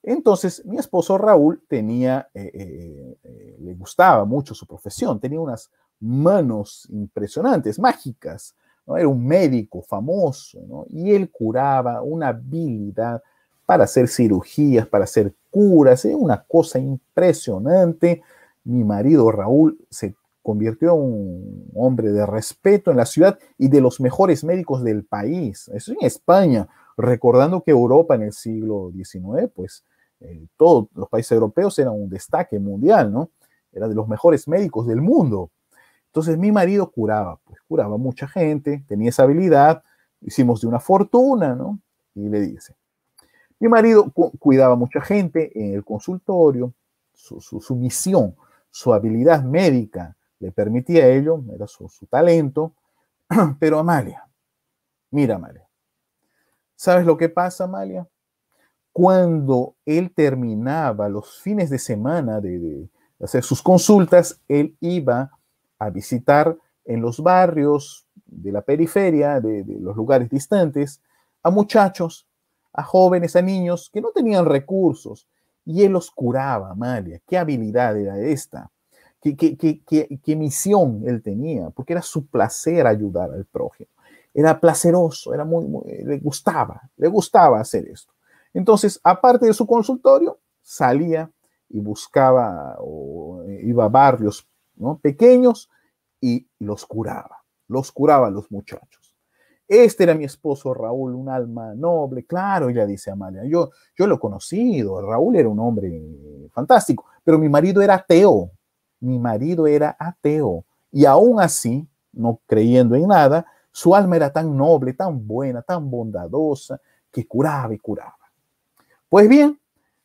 [SPEAKER 1] Entonces, mi esposo Raúl tenía, eh, eh, eh, le gustaba mucho su profesión, tenía unas manos impresionantes, mágicas, era un médico famoso, y él curaba una habilidad para hacer cirugías, para hacer curas, era una cosa impresionante. Mi marido Raúl se convirtió en un hombre de respeto en la ciudad y de los mejores médicos del país, eso en España, recordando que Europa en el siglo XIX, pues eh, todos los países europeos eran un destaque mundial, ¿no? Era de los mejores médicos del mundo. Entonces mi marido curaba, pues curaba mucha gente, tenía esa habilidad, hicimos de una fortuna, ¿no? Y le dice, mi marido cuidaba mucha gente en el consultorio, su, misión, su habilidad médica le permitía ello, era su talento, pero Amalia, mira Amalia, ¿sabes lo que pasa Amalia? cuando él terminaba los fines de semana de, hacer sus consultas, él iba a visitar en los barrios de la periferia, de, los lugares distantes, a muchachos, a jóvenes, a niños que no tenían recursos. Y él los curaba, Amalia. ¿Qué habilidad era esta? ¿Qué, misión él tenía? Porque era su placer ayudar al prójimo. Era placeroso, era muy, le gustaba, le gustaba hacer esto. Entonces, aparte de su consultorio, salía y buscaba o iba a barrios ¿no? pequeños y los curaba, los curaba los muchachos. Este era mi esposo Raúl, un alma noble, claro, ya dice Amalia, yo, yo lo he conocido, Raúl era un hombre fantástico, pero mi marido era ateo, mi marido era ateo, y aún así, no creyendo en nada, su alma era tan noble, tan buena, tan bondadosa, que curaba y curaba. Pues bien,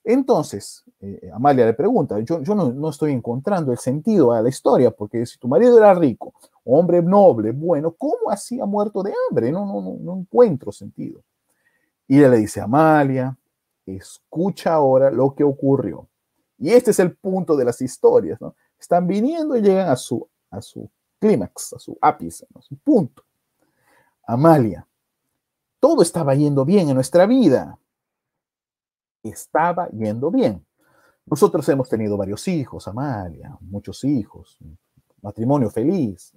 [SPEAKER 1] entonces, eh, eh, Amalia le pregunta, yo, no, estoy encontrando el sentido a la historia, porque si tu marido era rico, hombre noble, bueno, ¿cómo hacía muerto de hambre? No, no, no, no encuentro sentido. Y ella le dice, Amalia, escucha ahora lo que ocurrió. Y este es el punto de las historias, ¿no? Están viniendo y llegan a su, a su clímax, a su ápice, a su punto. Amalia, todo estaba yendo bien en nuestra vida estaba yendo bien. Nosotros hemos tenido varios hijos, Amalia, muchos hijos, matrimonio feliz,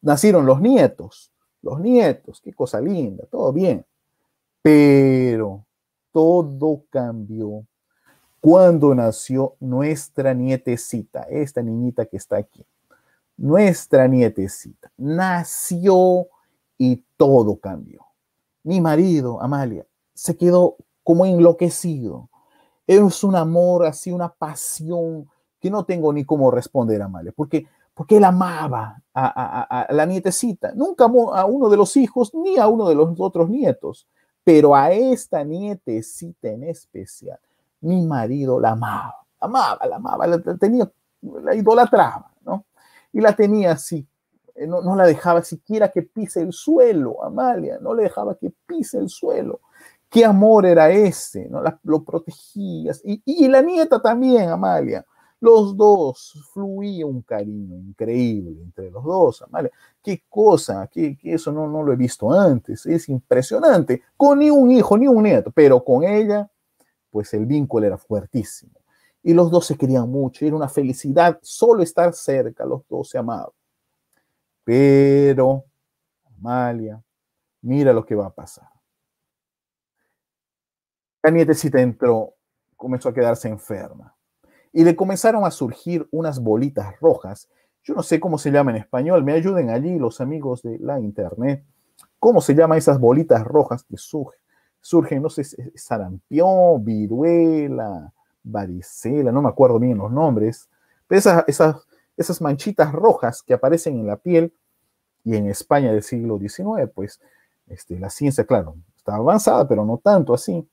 [SPEAKER 1] Nacieron los nietos, los nietos, qué cosa linda, todo bien. Pero todo cambió cuando nació nuestra nietecita, esta niñita que está aquí. Nuestra nietecita nació y todo cambió. Mi marido, Amalia, se quedó como enloquecido. Es un amor, así una pasión que no tengo ni cómo responder, a Amalia, porque, porque él amaba a, la nietecita, nunca a uno de los hijos ni a uno de los otros nietos, pero a esta nietecita en especial, mi marido la amaba, amaba, la amaba, la, tenía, la idolatraba, ¿no? Y la tenía así, eh, no, no la dejaba siquiera que pise el suelo, Amalia, no le dejaba que pise el suelo qué amor era ese, ¿no? lo protegías. Y, la nieta también, Amalia. Los dos, fluía un cariño increíble entre los dos, Amalia. Qué cosa, que, eso no, no lo he visto antes, es impresionante. Con ni un hijo, ni un nieto, pero con ella, pues el vínculo era fuertísimo. Y los dos se querían mucho, era una felicidad solo estar cerca, los dos se amaban. Pero, Amalia, mira lo que va a pasar la nietecita entró, comenzó a quedarse enferma y le comenzaron a surgir unas bolitas rojas. Yo no sé cómo se llama en español, me ayuden allí los amigos de la internet. ¿Cómo se llama esas bolitas rojas que surgen? no sé, sarampión, viruela, varicela, no me acuerdo bien los nombres, pero esas, manchitas rojas que aparecen en la piel y en España del siglo XIX, pues este, la ciencia, claro, está avanzada, pero no tanto así.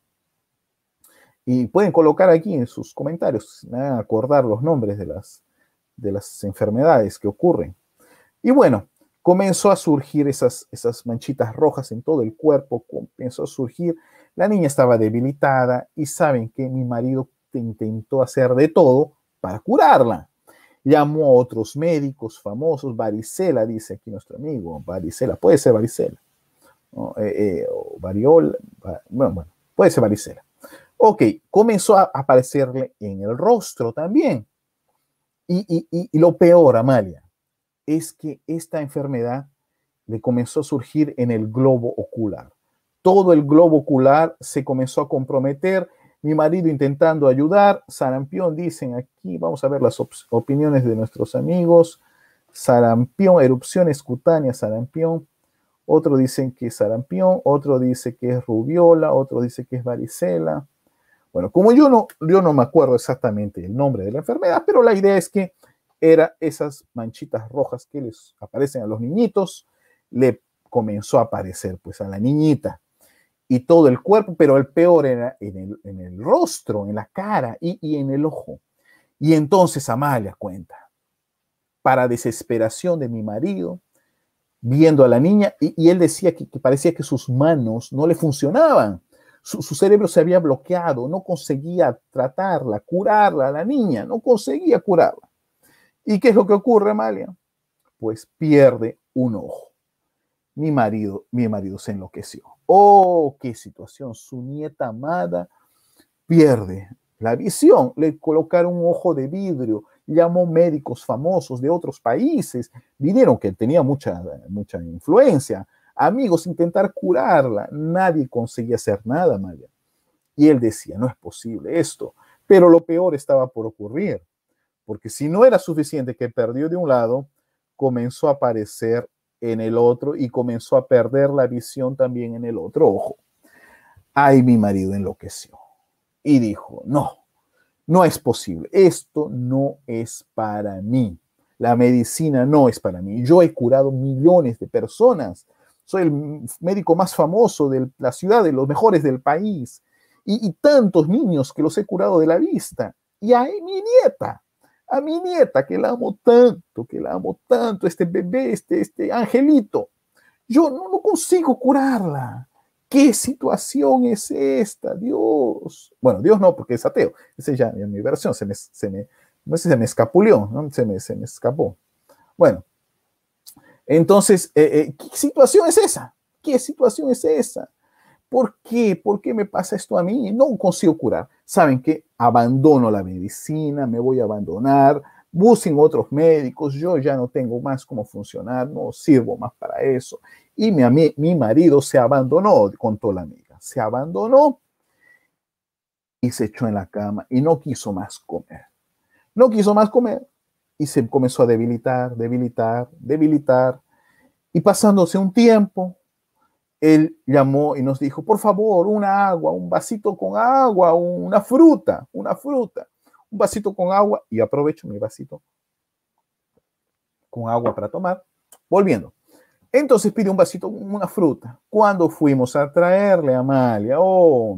[SPEAKER 1] Y pueden colocar aquí en sus comentarios, acordar los nombres de las, de las enfermedades que ocurren. Y bueno, comenzó a surgir esas, esas manchitas rojas en todo el cuerpo, comenzó a surgir, la niña estaba debilitada y saben que mi marido intentó hacer de todo para curarla. Llamó a otros médicos famosos, varicela, dice aquí nuestro amigo, varicela, puede ser varicela, eh, eh, o variola, bueno, bueno, puede ser varicela. Ok, comenzó a aparecerle en el rostro también. Y, lo peor, Amalia, es que esta enfermedad le comenzó a surgir en el globo ocular. Todo el globo ocular se comenzó a comprometer. Mi marido intentando ayudar. Sarampión, dicen aquí, vamos a ver las opiniones de nuestros amigos. Sarampión, erupciones cutáneas, sarampión. Otro dicen que es sarampión, otro dice que es rubiola, otro dice que es varicela. Bueno, como yo no, yo no me acuerdo exactamente el nombre de la enfermedad, pero la idea es que era esas manchitas rojas que les aparecen a los niñitos, le comenzó a aparecer pues a la niñita y todo el cuerpo, pero el peor era en el, rostro, en la cara y, en el ojo. Y entonces Amalia cuenta, para desesperación de mi marido, viendo a la niña, y, él decía que, que, parecía que sus manos no le funcionaban su, cerebro se había bloqueado, no conseguía tratarla, curarla, la niña, no conseguía curarla. ¿Y qué es lo que ocurre, Amalia? Pues pierde un ojo. Mi marido, mi marido se enloqueció. Oh, qué situación. Su nieta amada pierde la visión. Le colocaron un ojo de vidrio. Llamó médicos famosos de otros países. Vinieron que tenía mucha, mucha influencia Amigos, intentar curarla. Nadie conseguía hacer nada, María. Y él decía, no es posible esto. Pero lo peor estaba por ocurrir, porque si no era suficiente que perdió de un lado, comenzó a aparecer en el otro y comenzó a perder la visión también en el otro ojo. Ay, mi marido enloqueció y dijo, no, no es posible, esto no es para mí, la medicina no es para mí, yo he curado millones de personas soy el médico más famoso de la ciudad, de los mejores del país, y, tantos niños que los he curado de la vista, y a mi nieta, a mi nieta que la amo tanto, que la amo tanto, este bebé, este, este angelito, yo no, lo consigo curarla. ¿Qué situación es esta, Dios? Bueno, Dios no, porque es ateo. Esa ya es mi versión, se me, se me, no sé, se me escapulió, ¿no? se, me, se me escapó. Bueno, entonces, eh, eh, ¿qué situación es esa? ¿Qué situación es esa? ¿Por qué? ¿Por qué me pasa esto a mí? No consigo curar. ¿Saben qué? Abandono la medicina, me voy a abandonar, busquen otros médicos, yo ya no tengo más cómo funcionar, no sirvo más para eso. Y mi, mi marido se abandonó, contó la amiga, se abandonó y se echó en la cama y no quiso más comer. No quiso más comer y se comenzó a debilitar, debilitar, debilitar. Y pasándose un tiempo, él llamó y nos dijo, por favor, una agua, un vasito con agua, una fruta, una fruta, un vasito con agua. Y aprovecho mi vasito con agua para tomar. Volviendo. Entonces pide un vasito una fruta. Cuando fuimos a traerle a Amalia, oh,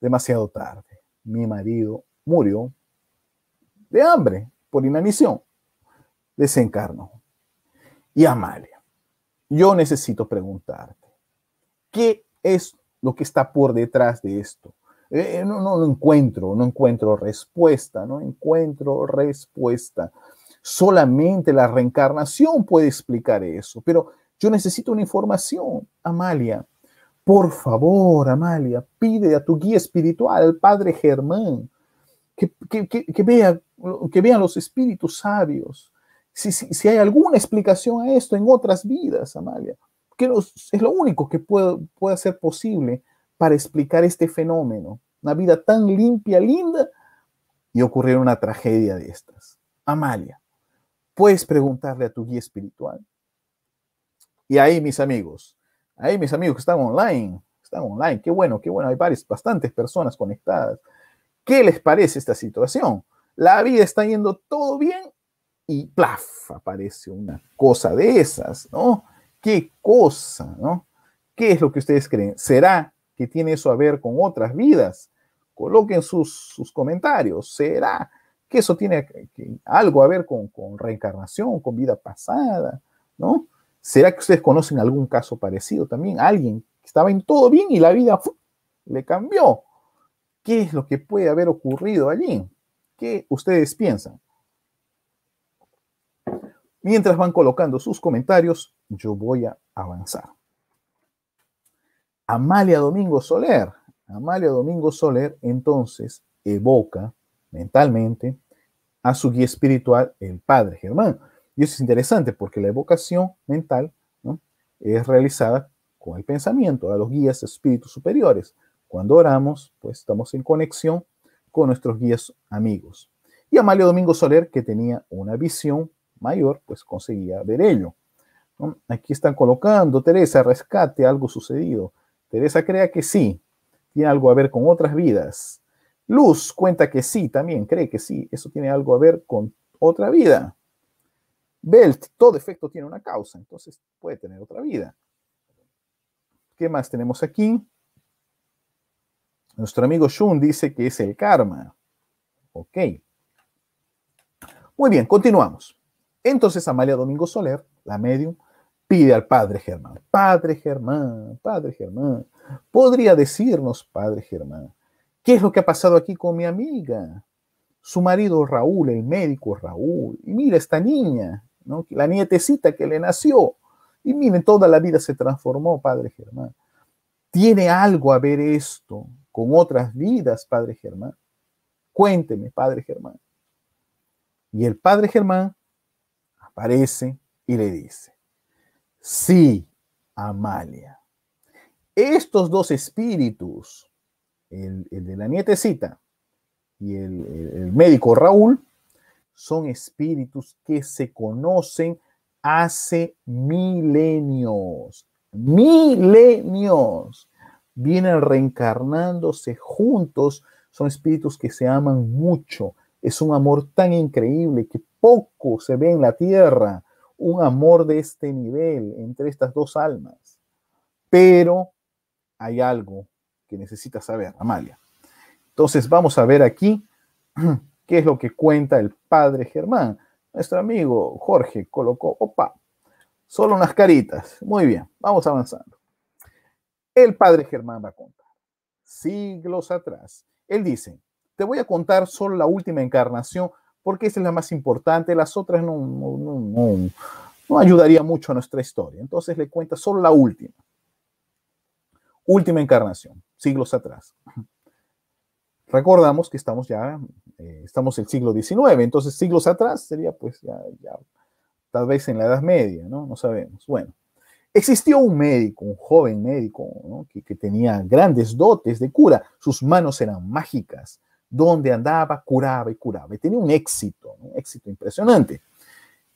[SPEAKER 1] demasiado tarde. Mi marido murió de hambre por inanición, desencarnó. Y Amalia, yo necesito preguntarte, ¿qué es lo que está por detrás de esto? Eh, eh, no, no, encuentro, no encuentro respuesta, no encuentro respuesta. Solamente la reencarnación puede explicar eso, pero yo necesito una información, Amalia. Por favor, Amalia, pide a tu guía espiritual, Padre Germán, que, que, vean los espíritus sabios. Si, si, hay alguna explicación a esto en otras vidas, Amalia, que es lo único que puede, puede ser posible para explicar este fenómeno. Una vida tan limpia, linda, y ocurrir una tragedia de estas. Amalia, puedes preguntarle a tu guía espiritual. Y ahí, mis amigos, ahí, mis amigos que están online, están online, qué bueno, qué bueno, hay varias, bastantes personas conectadas. ¿Qué les parece esta situación? La vida está yendo todo bien y plaf, aparece una cosa de esas, ¿no? ¿Qué cosa, no? ¿Qué es lo que ustedes creen? ¿Será que tiene eso a ver con otras vidas? Coloquen sus, comentarios. ¿Será que eso tiene algo a ver con, reencarnación, con vida pasada, no? ¿Será que ustedes conocen algún caso parecido también? Alguien que estaba en todo bien y la vida le cambió qué es lo que puede haber ocurrido allí. ¿Qué ustedes piensan? Mientras van colocando sus comentarios, yo voy a avanzar. Amalia Domingo Soler. Amalia Domingo Soler entonces evoca mentalmente a su guía espiritual, el Padre Germán. Y eso es interesante porque la evocación mental es realizada con el pensamiento a los guías espíritus superiores. Cuando oramos, pues estamos en conexión con nuestros guías amigos. Y Amalio Domingo Soler, que tenía una visión mayor, pues conseguía ver ello. Aquí están colocando, Teresa, rescate, algo sucedido. Teresa crea que sí, tiene algo a ver con otras vidas. Luz cuenta que sí, también cree que sí, eso tiene algo a ver con otra vida. Belt, todo efecto tiene una causa, entonces puede tener otra vida. ¿Qué más tenemos aquí? Nuestro amigo Shun dice que es el karma. Ok. Muy bien, continuamos. Entonces Amalia Domingo Soler, la medium, pide al padre Germán, padre Germán, padre Germán, ¿podría decirnos, padre Germán, qué es lo que ha pasado aquí con mi amiga? Su marido Raúl, el médico Raúl, y mira esta niña, la nietecita que le nació, y miren, toda la vida se transformó, padre Germán. Tiene algo a ver esto, con otras vidas, Padre Germán? Cuénteme, Padre Germán. Y el Padre Germán aparece y le dice, sí, Amalia, estos dos espíritus, el, de la nietecita y el médico Raúl, son espíritus que se conocen hace milenios, milenios vienen reencarnándose juntos, son espíritus que se aman mucho. Es un amor tan increíble que poco se ve en la tierra, un amor de este nivel entre estas dos almas. Pero hay algo que necesitas saber, Amalia. Entonces vamos a ver aquí qué es lo que cuenta el padre Germán. Nuestro amigo Jorge colocó, opa, solo unas caritas. Muy bien, vamos avanzando el padre Germán va a contar. Siglos atrás, él dice, te voy a contar solo la última encarnación porque esa es la más importante, las otras no, no, ayudaría mucho a nuestra historia. Entonces le cuenta solo la última. Última encarnación, siglos atrás. Recordamos que estamos ya, eh, estamos en el siglo XIX, entonces siglos atrás sería pues ya, ya, tal vez en la Edad Media, ¿no? No sabemos. Bueno, Existió un médico, un joven médico, que, tenía grandes dotes de cura. Sus manos eran mágicas. Donde andaba, curaba y curaba. Y tenía un éxito, un éxito impresionante.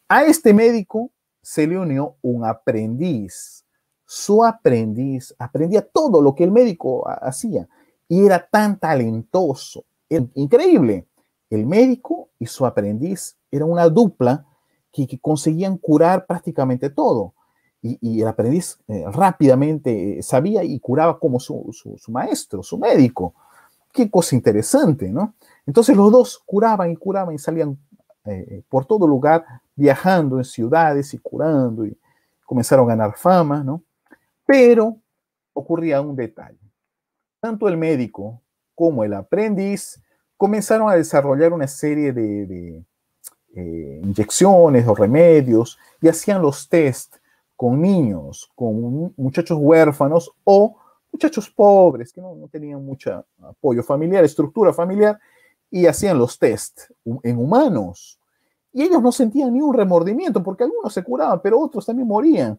[SPEAKER 1] A este médico se le unió un aprendiz. Su aprendiz aprendía todo lo que el médico hacía y era tan talentoso. increíble. El médico y su aprendiz eran una dupla que conseguían curar prácticamente todo y, el aprendiz eh, rápidamente eh, sabía y curaba como su, maestro, su médico. Qué cosa interesante, ¿no? Entonces los dos curaban y curaban y salían eh, por todo lugar, viajando en ciudades y curando y comenzaron a ganar fama, ¿no? Pero ocurría un detalle. Tanto el médico como el aprendiz comenzaron a desarrollar una serie de, inyecciones o remedios y hacían los test con niños, con muchachos huérfanos o muchachos pobres que no, tenían mucho apoyo familiar, estructura familiar, y hacían los test en humanos. Y ellos no sentían ni un remordimiento, porque algunos se curaban, pero otros también morían.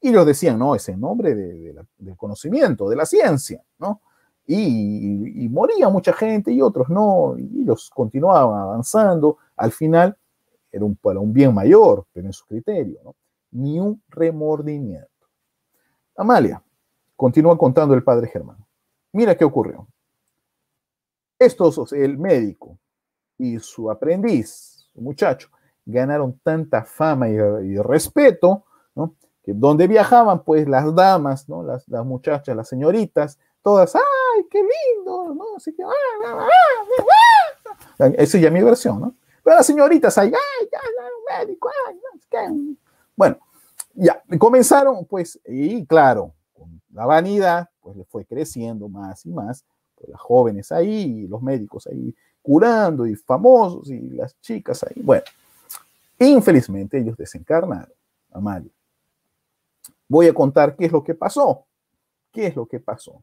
[SPEAKER 1] Y ellos decían, no, es en nombre del conocimiento, de la ciencia, ¿no? Y, moría mucha gente y otros no, y ellos continuaban avanzando. Al final era un, para un bien mayor, pero en su criterio, ¿no? ni un remordimiento. Amalia, continúa contando el padre Germán. Mira qué ocurrió. Estos, el médico y su aprendiz, su muchacho, ganaron tanta fama y, respeto, ¿no? que donde viajaban, pues las damas, ¿no? las, muchachas, las señoritas, todas, ¡ay, qué lindo! ¿no? Así que, ah, ah, ah, Esa ya es mi versión, ¿no? Pero las señoritas ¡ay, ya, un médico! Bueno, ya, comenzaron, pues, y claro, con la vanidad, pues le fue creciendo más y más, pues, las jóvenes ahí, los médicos ahí curando, y famosos, y las chicas ahí. Bueno, infelizmente ellos desencarnaron, Amalia. Voy a contar qué es lo que pasó. ¿Qué es lo que pasó?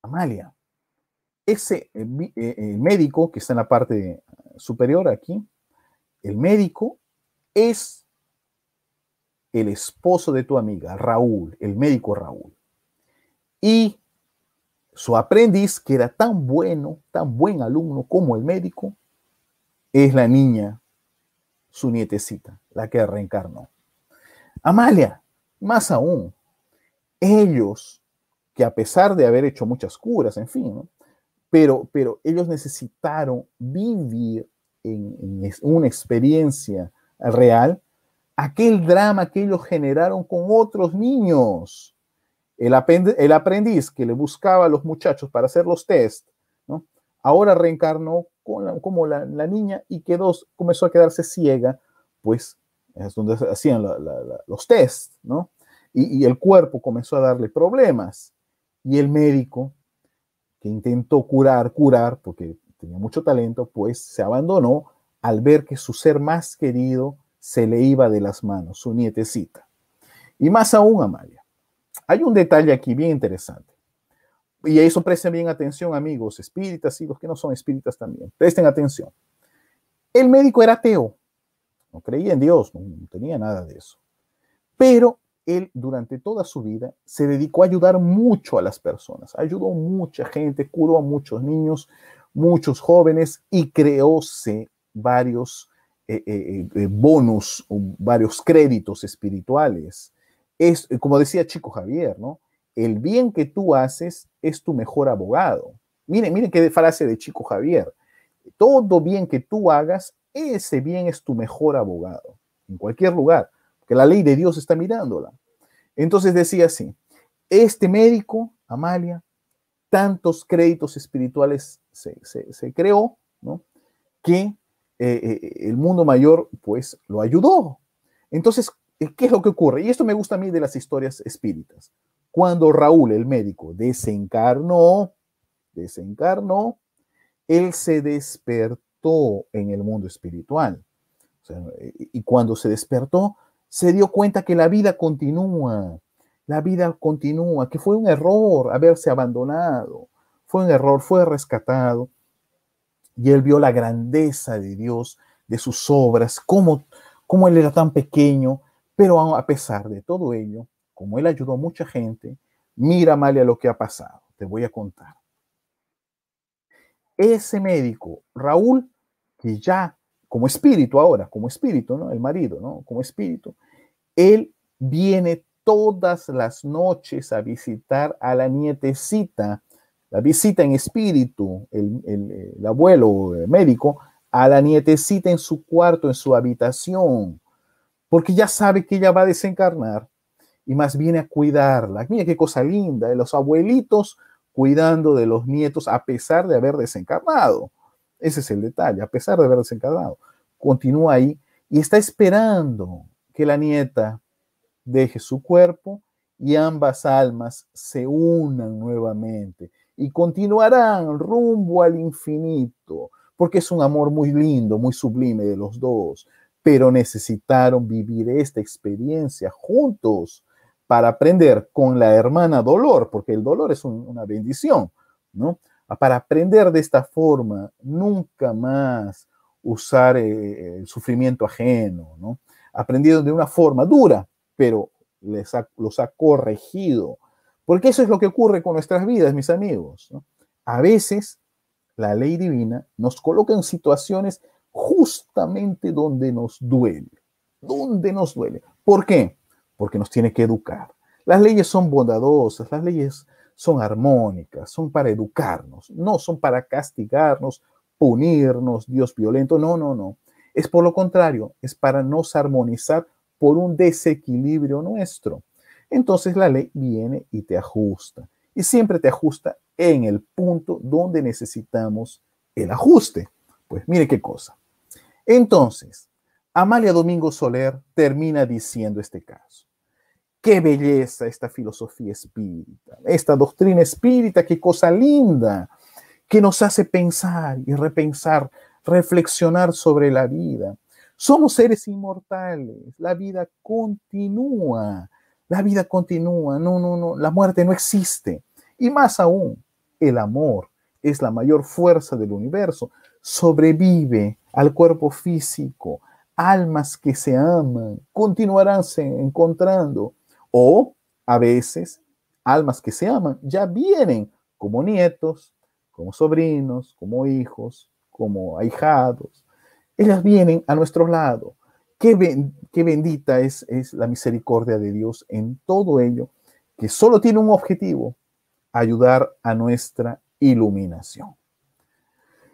[SPEAKER 1] Amalia, ese eh, eh, eh, médico que está en la parte superior aquí, el médico es el esposo de tu amiga, Raúl, el médico Raúl. Y su aprendiz, que era tan bueno, tan buen alumno como el médico, es la niña, su nietecita, la que reencarnó. Amalia, más aún, ellos, que a pesar de haber hecho muchas curas, en fin, pero, pero ellos necesitaron vivir en una experiencia real aquel drama que ellos generaron con otros niños. El, aprendiz que le buscaba a los muchachos para hacer los test, ¿no? ahora reencarnó como la, niña y quedó, comenzó a quedarse ciega, pues es donde hacían los test, ¿no? Y, y el cuerpo comenzó a darle problemas. Y el médico, que intentó curar, curar, porque tenía mucho talento, pues se abandonó al ver que su ser más querido se le iba de las manos, su nietecita. Y más aún, Amalia, hay un detalle aquí bien interesante. Y a eso presten bien atención, amigos espíritas y los que no son espíritas también. Presten atención. El médico era ateo, no creía en Dios, no, tenía nada de eso. Pero él durante toda su vida se dedicó a ayudar mucho a las personas, ayudó mucha gente, curó a muchos niños, muchos jóvenes y creóse varios eh, eh, eh bonos, o um, varios créditos espirituales. Es, eh, como decía Chico Javier, ¿no? El bien que tú haces es tu mejor abogado. Miren, miren qué frase de Chico Javier. Todo bien que tú hagas, ese bien es tu mejor abogado, en cualquier lugar, que la ley de Dios está mirándola. Entonces decía así, este médico, Amalia, tantos créditos espirituales se, se creó, ¿no? Que eh, eh, eh, el mundo mayor pues lo ayudó. Entonces, ¿qué es lo que ocurre? Y esto me gusta a mí de las historias espíritas. Cuando Raúl, el médico, desencarnó, desencarnó, él se despertó en el mundo espiritual. y cuando se despertó, se dio cuenta que la vida continúa, la vida continúa, que fue un error haberse abandonado, fue un error, fue rescatado y él vio la grandeza de Dios, de sus obras, cómo, cómo él era tan pequeño, pero a pesar de todo ello, como él ayudó a mucha gente, mira, mal a lo que ha pasado. Te voy a contar. Ese médico, Raúl, que ya como espíritu ahora, como espíritu, ¿no? El marido, ¿no? Como espíritu. Él viene todas las noches a visitar a la nietecita la visita en espíritu, el, abuelo médico, a la nietecita en su cuarto, en su habitación, porque ya sabe que ella va a desencarnar y más viene a cuidarla. Mira qué cosa linda, los abuelitos cuidando de los nietos a pesar de haber desencarnado. Ese es el detalle, a pesar de haber desencarnado. Continúa ahí y está esperando que la nieta deje su cuerpo y ambas almas se unan nuevamente y continuarán rumbo al infinito, porque es un amor muy lindo, muy sublime de los dos, pero necesitaron vivir esta experiencia juntos para aprender con la hermana dolor, porque el dolor es una bendición, ¿no? Ah, para aprender de esta forma, nunca más usar eh, el sufrimiento ajeno, ¿no? Aprendieron de una forma dura, pero les los ha corregido porque eso es lo que ocurre con nuestras vidas, mis amigos. A veces la ley divina nos coloca en situaciones justamente donde nos duele, donde nos duele. ¿Por qué? Porque nos tiene que educar. Las leyes son bondadosas, las leyes son armónicas, son para educarnos, no son para castigarnos, punirnos, Dios violento, no, no, no. Es por lo contrario, es para nos armonizar por un desequilibrio nuestro entonces la ley viene y te ajusta. Y siempre te ajusta en el punto donde necesitamos el ajuste. Pues mire qué cosa. Entonces, Amalia Domingo Soler termina diciendo este caso. Qué belleza esta filosofía espírita, esta doctrina espírita, qué cosa linda, que nos hace pensar y repensar, reflexionar sobre la vida. Somos seres inmortales, la vida continúa, la vida continúa, no, no, no, la muerte no existe. Y más aún, el amor es la mayor fuerza del universo. Sobrevive al cuerpo físico. Almas que se aman continuarán se encontrando. O a veces, almas que se aman ya vienen como nietos, como sobrinos, como hijos, como ahijados. Ellas vienen a nuestro lado. Qué, bendita es, es la misericordia de Dios en todo ello, que solo tiene un objetivo, ayudar a nuestra iluminación.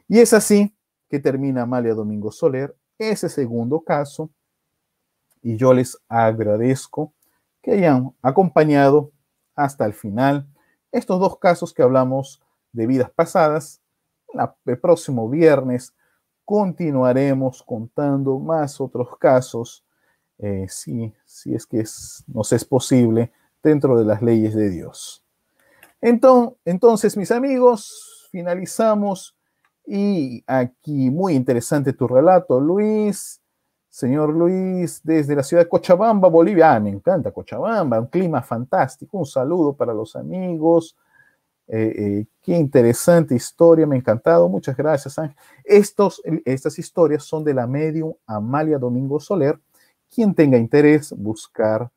[SPEAKER 1] Y es así que termina Amalia Domingo Soler ese segundo caso. Y yo les agradezco que hayan acompañado hasta el final estos dos casos que hablamos de vidas pasadas. el próximo viernes Continuaremos contando más otros casos, eh, si, es que es, nos es posible, dentro de las leyes de Dios. Entonces, entonces, mis amigos, finalizamos. Y aquí, muy interesante tu relato, Luis. Señor Luis, desde la ciudad de Cochabamba, Bolivia. Ah, me encanta Cochabamba, un clima fantástico. Un saludo para los amigos. Eh, eh, qué interesante historia, me ha encantado. Muchas gracias, Ángel. Estos, estas historias son de la medium Amalia Domingo Soler. Quien tenga interés, buscar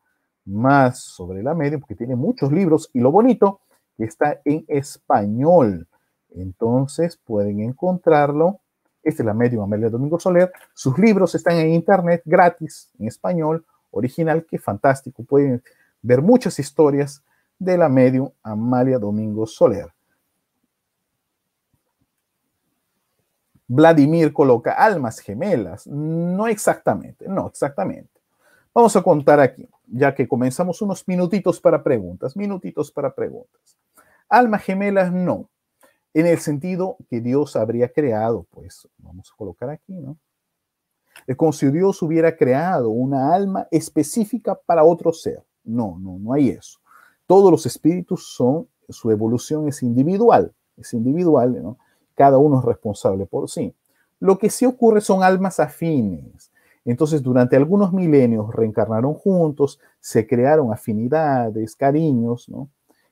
[SPEAKER 1] más sobre la medium, porque tiene muchos libros y lo bonito que está en español. Entonces pueden encontrarlo. Esta es la medium Amalia Domingo Soler. Sus libros están en internet gratis, en español, original, que fantástico. Pueden ver muchas historias de la medium Amalia Domingo Soler. Vladimir coloca almas gemelas. No exactamente, no exactamente. Vamos a contar aquí, ya que comenzamos unos minutitos para preguntas, minutitos para preguntas. Almas gemelas no, en el sentido que Dios habría creado, pues vamos a colocar aquí, ¿no? como si Dios hubiera creado una alma específica para otro ser. No, no, no hay eso todos los espíritus son, su evolución es individual, es individual, ¿no? cada uno es responsable por sí. Lo que sí ocurre son almas afines. Entonces, durante algunos milenios reencarnaron juntos, se crearon afinidades, cariños, ¿no?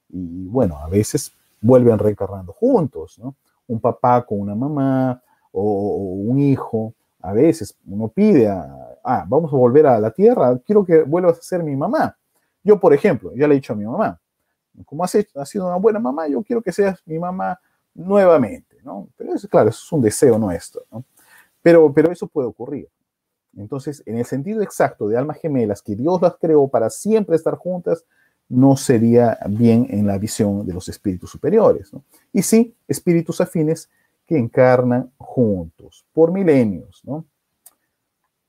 [SPEAKER 1] Y bueno, a veces vuelven reencarnando juntos, ¿no? Un papá con una mamá o, un hijo. A veces uno pide, a, ah, vamos a volver a la tierra, quiero que vuelvas a ser mi mamá. Yo, por ejemplo, ya le he dicho a mi mamá, como has, hecho, sido una buena mamá, yo quiero que seas mi mamá nuevamente, ¿no? Pero eso, claro, eso es un deseo nuestro, ¿no? Pero, pero eso puede ocurrir. Entonces, en el sentido exacto de almas gemelas, que Dios las creó para siempre estar juntas, no sería bien en la visión de los espíritus superiores. ¿no? Y sí, espíritus afines que encarnan juntos por milenios. ¿no?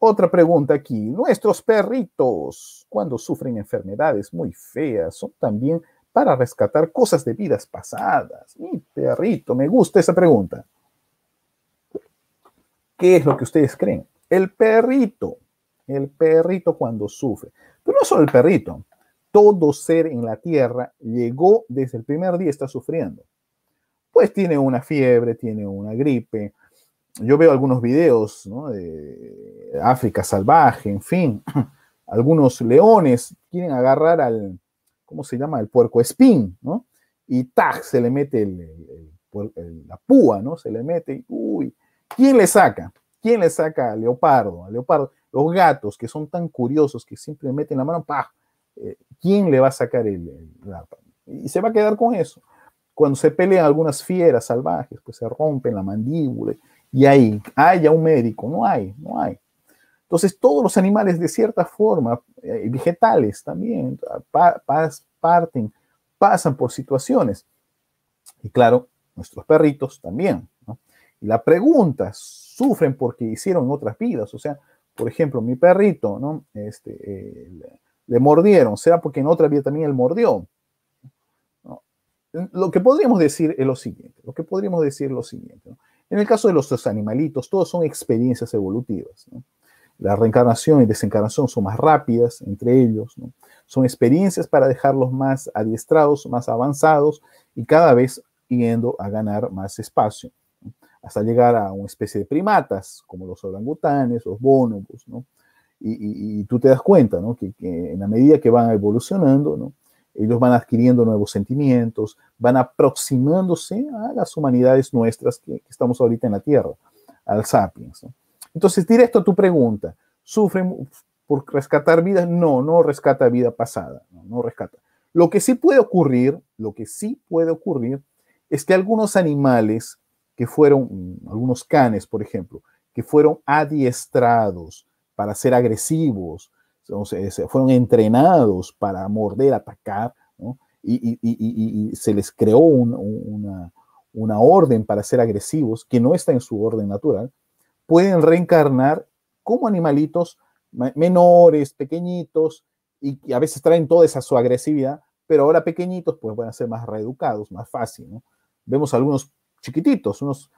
[SPEAKER 1] Otra pregunta aquí. ¿Nuestros perritos, cuando sufren enfermedades muy feas, son también para rescatar cosas de vidas pasadas? Mi perrito, me gusta esa pregunta. ¿Qué es lo que ustedes creen? El perrito, el perrito cuando sufre. Pero no solo el perrito, todo ser en la tierra llegó desde el primer día, está sufriendo. Pues tiene una fiebre, tiene una gripe, yo veo algunos videos de África salvaje, en fin, algunos leones quieren agarrar al, ¿cómo se llama? El puerco espín, ¿no? Y tac, se le mete la púa, ¿no? Se le mete uy, ¿quién le saca? ¿Quién le saca al leopardo? leopardo, los gatos que son tan curiosos que siempre meten la mano, pa, eh, ¿quién le va a sacar el, Y se va a quedar con eso. Cuando se pelean algunas fieras salvajes, pues se rompen la mandíbula y ahí haya un médico. No hay, no hay. Entonces, todos los animales, de cierta forma, eh, vegetales también, ah, parten, pasan por situaciones. Y claro, nuestros perritos también. ¿no? Y la pregunta, sufren porque hicieron otras vidas. O sea, por ejemplo, mi perrito, ¿no? Este, le, mordieron, ¿será porque en otra vida también él mordió. Lo que podríamos decir es lo siguiente, lo que podríamos decir es lo siguiente. En el caso de los animalitos, todos son experiencias evolutivas. ¿no? La reencarnación y desencarnación son más rápidas entre ellos, ¿no? son experiencias para dejarlos más adiestrados, más avanzados y cada vez yendo a ganar más espacio, hasta llegar a una especie de primatas, como los orangutanes, los bonobos, ¿no? Y, tú te das cuenta, Que, que, en la medida que van evolucionando, ¿no? ellos van adquiriendo nuevos sentimientos, van aproximándose a las humanidades nuestras que, estamos ahorita en la Tierra, al sapiens. Entonces, directo a tu pregunta, ¿sufren por rescatar vidas? No, no rescata vida pasada, no, no rescata. Lo que sí puede ocurrir, lo que sí puede ocurrir, es que algunos animales que fueron, mm, algunos canes, por ejemplo, que fueron adiestrados para ser agresivos, eh, fueron entrenados para morder, atacar, y, se les creó una, orden para ser agresivos que no está en su orden natural, pueden reencarnar como animalitos menores, pequeñitos, y a veces traen toda esa su agresividad, pero ahora pequeñitos pues van a ser más reeducados, más fácil, Vemos algunos chiquititos, unos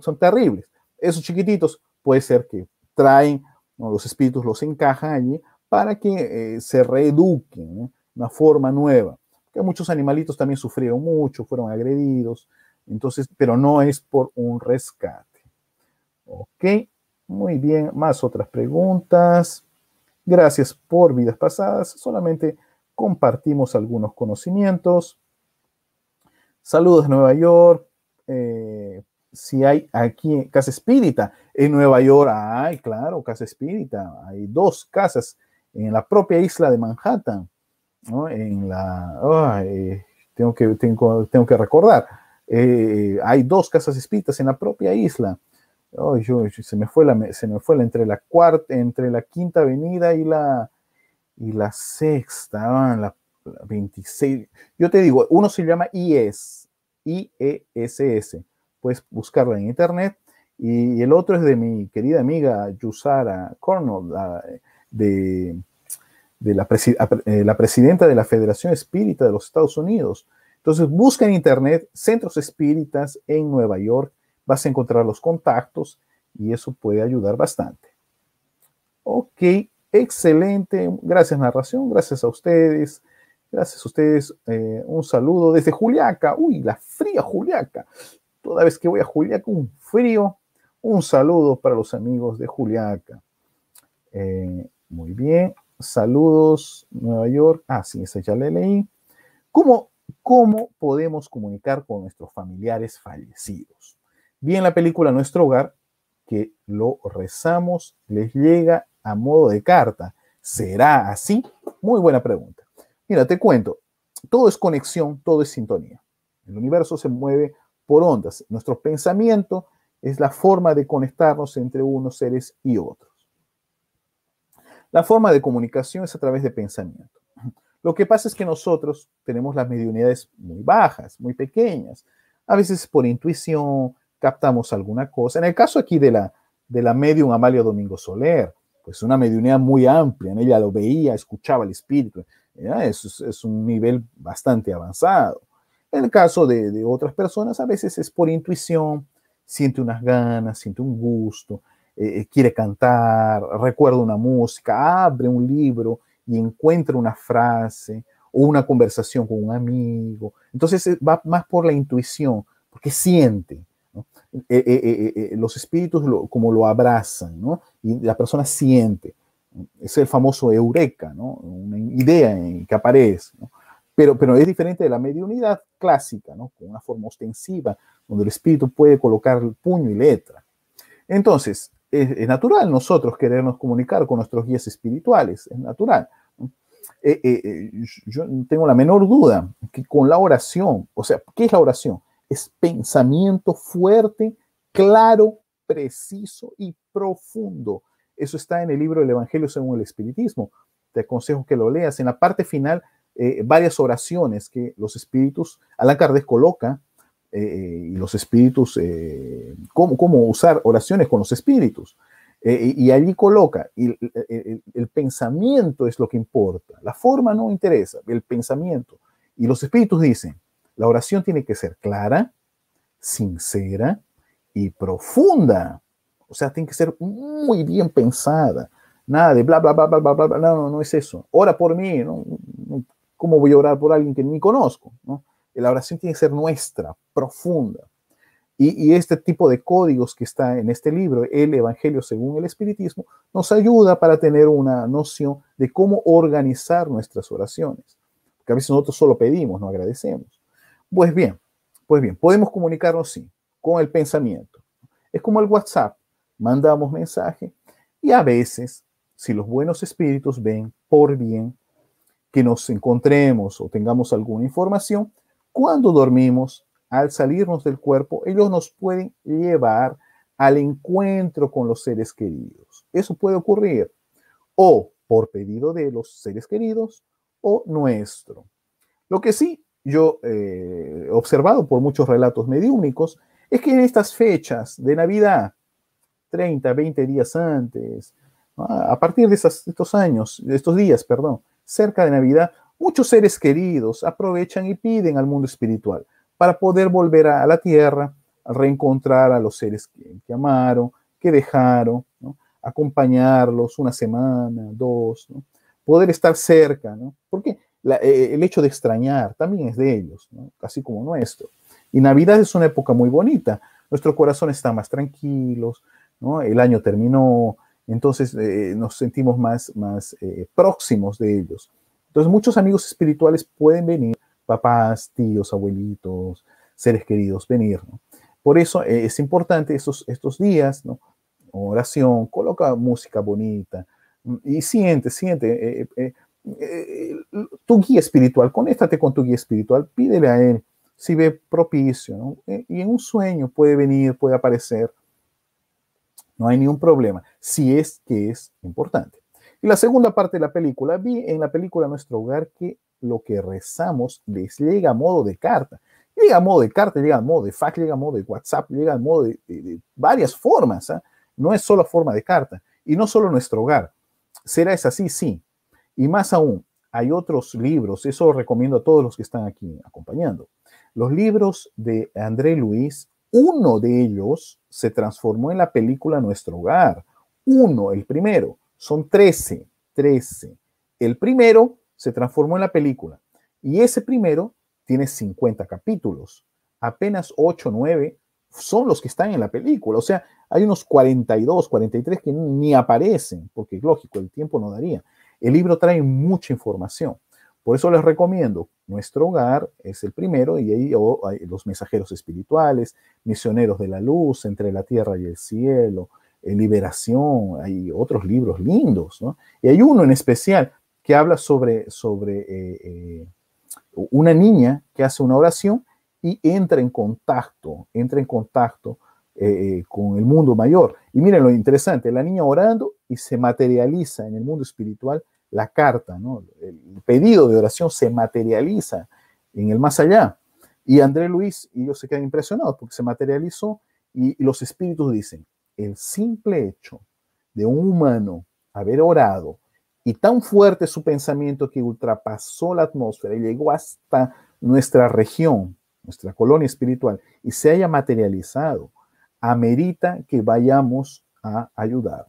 [SPEAKER 1] son terribles. Esos chiquititos puede ser que traen los espíritus los encajan allí para que eh, se reeduquen, una forma nueva. Que muchos animalitos también sufrieron mucho, fueron agredidos, entonces, pero no es por un rescate. Ok, muy bien, más otras preguntas. Gracias por vidas pasadas, solamente compartimos algunos conocimientos. Saludos Nueva York, eh, si hay aquí Casa Espírita, en Nueva York hay, claro, Casa Espírita, hay dos casas en la propia isla de Manhattan, En la, tengo, que, tengo, que recordar, eh, hay dos casas espíritas en la propia isla. se me fue la, me fue la, entre la cuarta, entre la quinta avenida y la, y la sexta, ah, la, la 26. Yo te digo, uno se llama IES, I-E-S-S puedes buscarla en internet. Y, el otro es de mi querida amiga Yusara Cornell, de, de la, ah, eh, la, presidenta de la Federación Espírita de los Estados Unidos. Entonces, busca en internet centros espíritas en Nueva York, vas a encontrar los contactos y eso puede ayudar bastante. Ok, excelente. Gracias, narración. Gracias a ustedes. Gracias a ustedes. Eh, un saludo desde Juliaca. Uy, la fría Juliaca toda vez que voy a Juliaca, un frío. Un saludo para los amigos de Juliaca. Eh, muy bien. Saludos, Nueva York. Ah, sí, esa ya la leí. ¿Cómo, ¿Cómo podemos comunicar con nuestros familiares fallecidos? Bien, la película Nuestro Hogar, que lo rezamos, les llega a modo de carta. ¿Será así? Muy buena pregunta. Mira, te cuento, todo es conexión, todo es sintonía. El universo se mueve por ondas. Nuestro pensamiento es la forma de conectarnos entre unos seres y otros. La forma de comunicación es a través de pensamiento. Lo que pasa es que nosotros tenemos las mediunidades muy bajas, muy pequeñas. A veces por intuición captamos alguna cosa. En el caso aquí de la, de la medium Amalia Domingo Soler, pues una mediunidad muy amplia. En ella lo veía, escuchaba el espíritu. es un nivel bastante avanzado. En el caso de, otras personas, a veces es por intuición, siente unas ganas, siente un gusto, eh, eh, quiere cantar, recuerda una música, abre un libro y encuentra una frase o una conversación con un amigo. Entonces eh, va más por la intuición, porque siente. ¿no? los espíritus como lo abrazan, ¿no? Y la persona siente. Es el famoso eureka, ¿no? Una idea que aparece. ¿no? Pero, pero es diferente de la mediunidad clásica, ¿no? Con una forma ostensiva, donde el espíritu puede colocar el puño y letra. Entonces, es, natural nosotros querernos comunicar con nuestros guías espirituales, es natural. Eh, eh, eh yo tengo la menor duda que con la oración, o sea, ¿qué es la oración? Es pensamiento fuerte, claro, preciso y profundo. Eso está en el libro del Evangelio según el Espiritismo. Te aconsejo que lo leas. En la parte final eh, varias oraciones que los espíritus, Allan Kardec coloca, eh, eh, y los espíritus, cómo, cómo, usar oraciones con los espíritus. y allí coloca, y el, pensamiento es lo que importa, la forma no interesa, el pensamiento. Y los espíritus dicen, la oración tiene que ser clara, sincera y profunda. O sea, tiene que ser muy bien pensada. Nada de bla, bla, bla, bla, bla, bla, No, no, no es eso. Ora por mí. No, ¿Cómo voy a orar por alguien que ni conozco? ¿no? La oración tiene que ser nuestra, profunda. Y, este tipo de códigos que está en este libro, el Evangelio según el Espiritismo, nos ayuda para tener una noción de cómo organizar nuestras oraciones. Porque a veces nosotros solo pedimos, no agradecemos. Pues bien, pues bien, podemos comunicarnos, sí, con el pensamiento. Es como el WhatsApp, mandamos mensaje y a veces, si los buenos espíritus ven por bien que nos encontremos o tengamos alguna información, cuando dormimos, al salirnos del cuerpo, ellos nos pueden llevar al encuentro con los seres queridos. Eso puede ocurrir o por pedido de los seres queridos o nuestro. Lo que sí yo eh, he observado por muchos relatos mediúnicos es que en estas fechas de Navidad, 30, 20 días antes, a partir de estos años, de estos días, perdón, cerca de Navidad, muchos seres queridos aprovechan y piden al mundo espiritual para poder volver a, la tierra, a reencontrar a los seres que, amaron, que dejaron, acompañarlos una semana, dos, poder estar cerca, Porque e, e, el hecho de extrañar también es de ellos, así como nuestro. Y Navidad es una época muy bonita, nuestro corazón está más tranquilos, El año terminó, entonces eh, nos sentimos más, más eh, próximos de ellos. Entonces muchos amigos espirituales pueden venir, papás, tíos, abuelitos, seres queridos, venir. Por eso eh, es importante estos, estos días, ¿no? oración, coloca música bonita mm, y siente, siente tu guía espiritual, conéctate con tu guía espiritual, pídele a él si ve propicio, y en un sueño puede venir, puede aparecer no hay ningún problema, si es que es importante. Y la segunda parte de la película, vi en la película Nuestro Hogar que lo que rezamos les llega a modo de carta. Llega a modo de carta, llega a modo de fax, llega a modo de WhatsApp, llega a modo de, varias formas. ¿ah? No es solo forma de carta. Y no solo nuestro hogar. ¿Será es así? Sí. Y más aún, hay otros libros, eso recomiendo a todos los que están aquí acompañando. Los libros de André Luis, uno de ellos se transformó en la película Nuestro Hogar. Uno, el primero, son 13, 13. El primero se transformó en la película y ese primero tiene 50 capítulos. Apenas 8, 9 son los que están en la película. O sea, hay unos 42, 43 que ni aparecen, porque es lógico, el tiempo no daría. El libro trae mucha información. Por eso les recomiendo, nuestro hogar es el primero y ahí hay los mensajeros espirituales, misioneros de la luz, entre la tierra y el cielo, eh, liberación, hay otros libros lindos, ¿no? Y hay uno en especial que habla sobre, sobre eh, eh, una niña que hace una oración y entra en contacto, entra en contacto con el mundo mayor. Y miren lo interesante, la niña orando y se materializa en el mundo espiritual la carta, El pedido de oración se materializa en el más allá. Y André Luis y yo se quedan impresionados porque se materializó y, y los espíritus dicen, el simple hecho de un humano haber orado y tan fuerte su pensamiento que ultrapasó la atmósfera y llegó hasta nuestra región, nuestra colonia espiritual, y se haya materializado, amerita que vayamos a ayudar.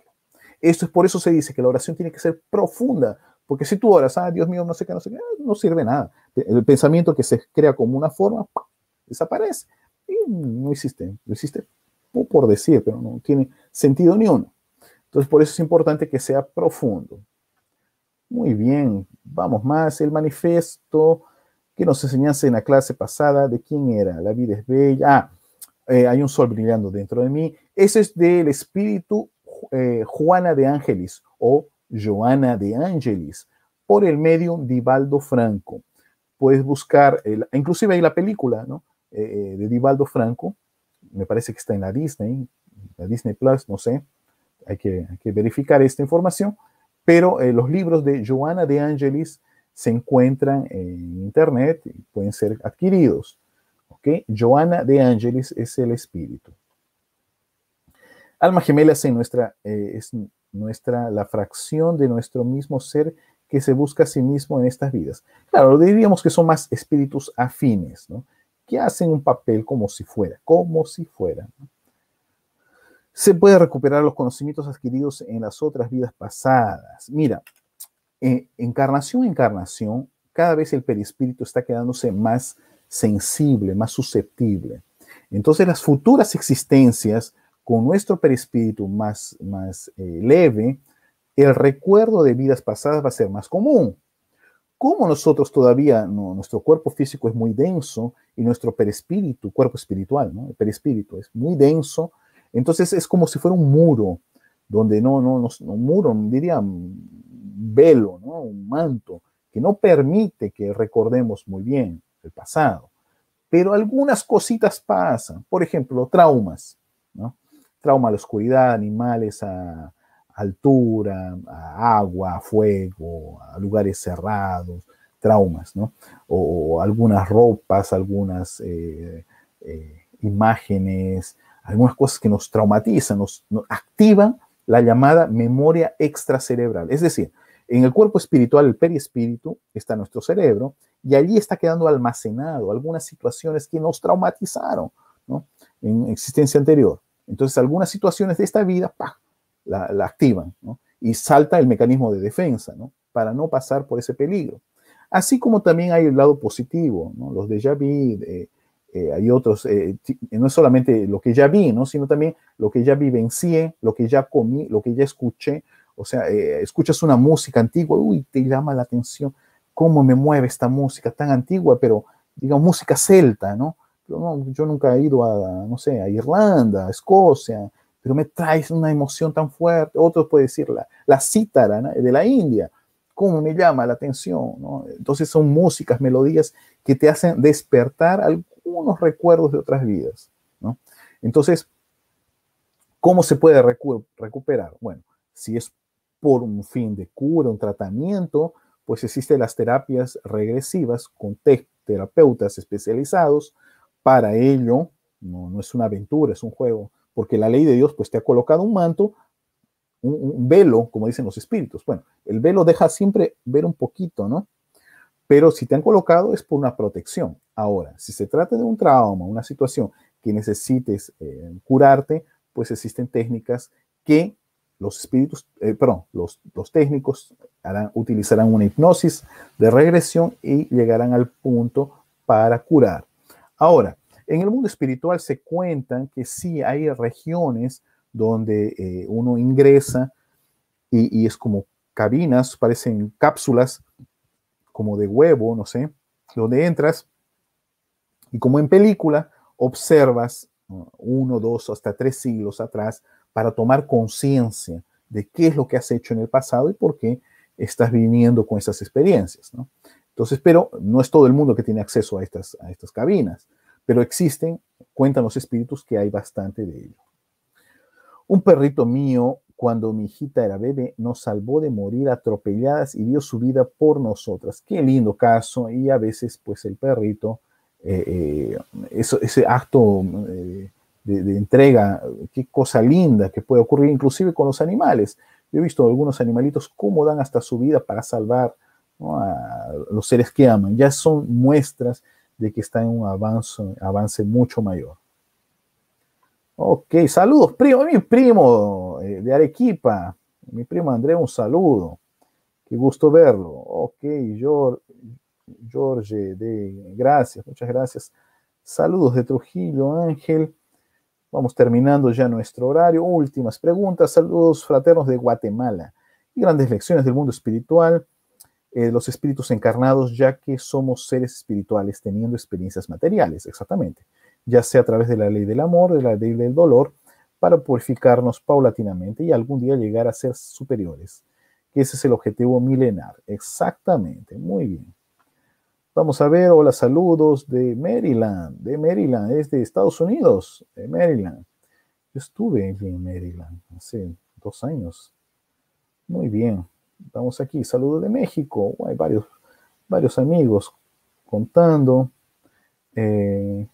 [SPEAKER 1] Esto es por eso se dice que la oración tiene que ser profunda, porque si tú oras, ah, Dios mío, no sé qué, no sé qué, ah, no sirve nada. El pensamiento que se crea como una forma desaparece y no existe, no existe por decir, pero no tiene sentido ni uno. Entonces, por eso es importante que sea profundo. Muy bien, vamos más. El manifiesto que nos enseñaste en la clase pasada, ¿de quién era? La vida es bella. Ah, eh, hay un sol brillando dentro de mí. Ese es del espíritu eh, Juana de Ángeles o Joana de Ángeles por el medio Divaldo Franco. Puedes buscar, inclusive hay la película ¿no? Eh, eh, de Divaldo Franco, me parece que está en la Disney, la Disney Plus, no sé, hay que, verificar esta información, pero los libros de Joana de Angelis se encuentran en internet y pueden ser adquiridos. Joana de Angelis es el espíritu. Alma gemela es, nuestra, eh, es nuestra, la fracción de nuestro mismo ser que se busca a sí mismo en estas vidas. Claro, diríamos que son más espíritus afines, ¿no? Que hacen un papel como si fuera, como si fuera. Se puede recuperar los conocimientos adquiridos en las otras vidas pasadas. Mira, eh, encarnación encarnación, cada vez el perispíritu está quedándose más sensible, más susceptible. Entonces las futuras existencias con nuestro perispíritu más, más eh, leve, el recuerdo de vidas pasadas va a ser más común. Como nosotros todavía, nuestro cuerpo físico es muy denso y nuestro perispíritu, cuerpo espiritual, el perispíritu es muy denso, entonces es como si fuera un muro, donde no, no, no, un muro, diría un velo, un manto, que no permite que recordemos muy bien el pasado. Pero algunas cositas pasan, por ejemplo, traumas trauma a la oscuridad, animales a altura, a agua, a fuego, a lugares cerrados, traumas, ¿no? O, algunas ropas, algunas eh, eh, imágenes, algunas cosas que nos traumatizan, nos, activan la llamada memoria extracerebral. Es decir, en el cuerpo espiritual, el perispíritu, está nuestro cerebro y allí está quedando almacenado algunas situaciones que nos traumatizaron en existencia anterior. Entonces algunas situaciones de esta vida ¡pah! La, activan ¿no? y salta el mecanismo de defensa ¿no? para no pasar por ese peligro. Así como también hay el lado positivo, ¿no? los de ya vi, hay otros, eh, eh, no es solamente lo que ya vi, ¿no? sino también lo que ya vivencié, lo que ya comí, lo que ya escuché. O sea, eh, escuchas una música antigua, uy, te llama la atención, cómo me mueve esta música tan antigua, pero digamos música celta, ¿no? Yo, nunca he ido a, no sé, a Irlanda, a Escocia, pero me traes una emoción tan fuerte. Otro puede decir la, cítara de la India, cómo me llama la atención. Entonces son músicas, melodías que te hacen despertar algunos recuerdos de otras vidas. Entonces, ¿cómo se puede recuperar? Bueno, si es por un fin de cura, un tratamiento, pues existen las terapias regresivas con terapeutas especializados, para ello, no, es una aventura, es un juego, porque la ley de Dios pues te ha colocado un manto, un, velo, como dicen los espíritus. Bueno, el velo deja siempre ver un poquito, ¿no? Pero si te han colocado es por una protección. Ahora, si se trata de un trauma, una situación que necesites eh, curarte, pues existen técnicas que los espíritus, eh, perdón, los, técnicos harán, utilizarán una hipnosis de regresión y llegarán al punto para curar. Ahora, en el mundo espiritual se cuentan que sí hay regiones donde eh, uno ingresa y, es como cabinas, parecen cápsulas como de huevo, no sé, donde entras y como en película observas uno, dos, hasta tres siglos atrás para tomar conciencia de qué es lo que has hecho en el pasado y por qué estás viniendo con esas experiencias, ¿no? Entonces, pero no es todo el mundo que tiene acceso a estas, a estas cabinas pero existen, cuentan los espíritus que hay bastante de ello. Un perrito mío, cuando mi hijita era bebé, nos salvó de morir atropelladas y dio su vida por nosotras. Qué lindo caso. Y a veces, pues el perrito, eh, eh, ese acto eh, de, entrega, qué cosa linda que puede ocurrir, inclusive con los animales. Yo he visto algunos animalitos cómo dan hasta su vida para salvar a los seres que aman. Ya son muestras de que está en un avance, avance mucho mayor. Ok, saludos, primo, mi primo eh, de Arequipa, mi primo André, un saludo. Qué gusto verlo. Ok, Jorge, de, gracias, muchas gracias. Saludos de Trujillo, Ángel. Vamos terminando ya nuestro horario. Últimas preguntas. Saludos fraternos de Guatemala. Y grandes lecciones del mundo espiritual eh, los espíritus encarnados, ya que somos seres espirituales teniendo experiencias materiales, exactamente, ya sea a través de la ley del amor, de la ley del dolor, para purificarnos paulatinamente y algún día llegar a ser superiores. Ese es el objetivo milenar, exactamente, muy bien. Vamos a ver, hola, saludos de Maryland, de Maryland, es de Estados Unidos, de Maryland. Yo estuve en Maryland hace dos años. Muy bien, Estamos aquí, saludos de México. Hay varios, varios amigos contando. Eh,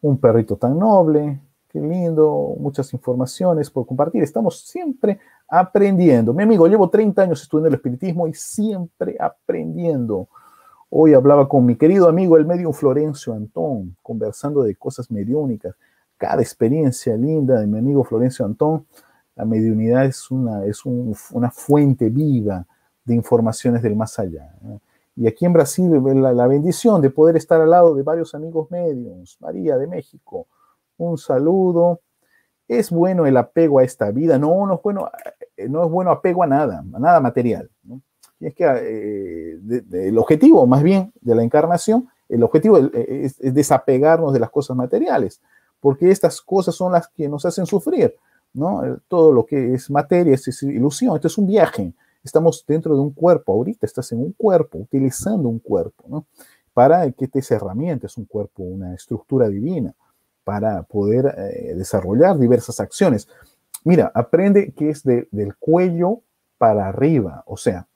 [SPEAKER 1] un perrito tan noble, qué lindo, muchas informaciones por compartir. Estamos siempre aprendiendo. Mi amigo, llevo 30 años estudiando el espiritismo y siempre aprendiendo. Hoy hablaba con mi querido amigo el medio Florencio Antón, conversando de cosas mediúnicas. Cada experiencia linda de mi amigo Florencio Antón la mediunidad es una, es una fuente viva de informaciones del más allá. Y aquí en Brasil la, bendición de poder estar al lado de varios amigos medios. María de México, un saludo. Es bueno el apego a esta vida, no, no es bueno, eh, no es bueno apego a nada, a nada material. es que eh, el objetivo más bien de la encarnación, el objetivo eh, es desapegarnos de las cosas materiales, porque estas cosas son las que nos hacen sufrir. ¿no? Eh, todo lo que es materia, es, ilusión, esto es un viaje. Estamos dentro de un cuerpo, ahorita estás en un cuerpo, utilizando un cuerpo, ¿no? Para que te herramienta es un cuerpo, una estructura divina, para poder eh, desarrollar diversas acciones. Mira, aprende que es del cuello para arriba, o sea,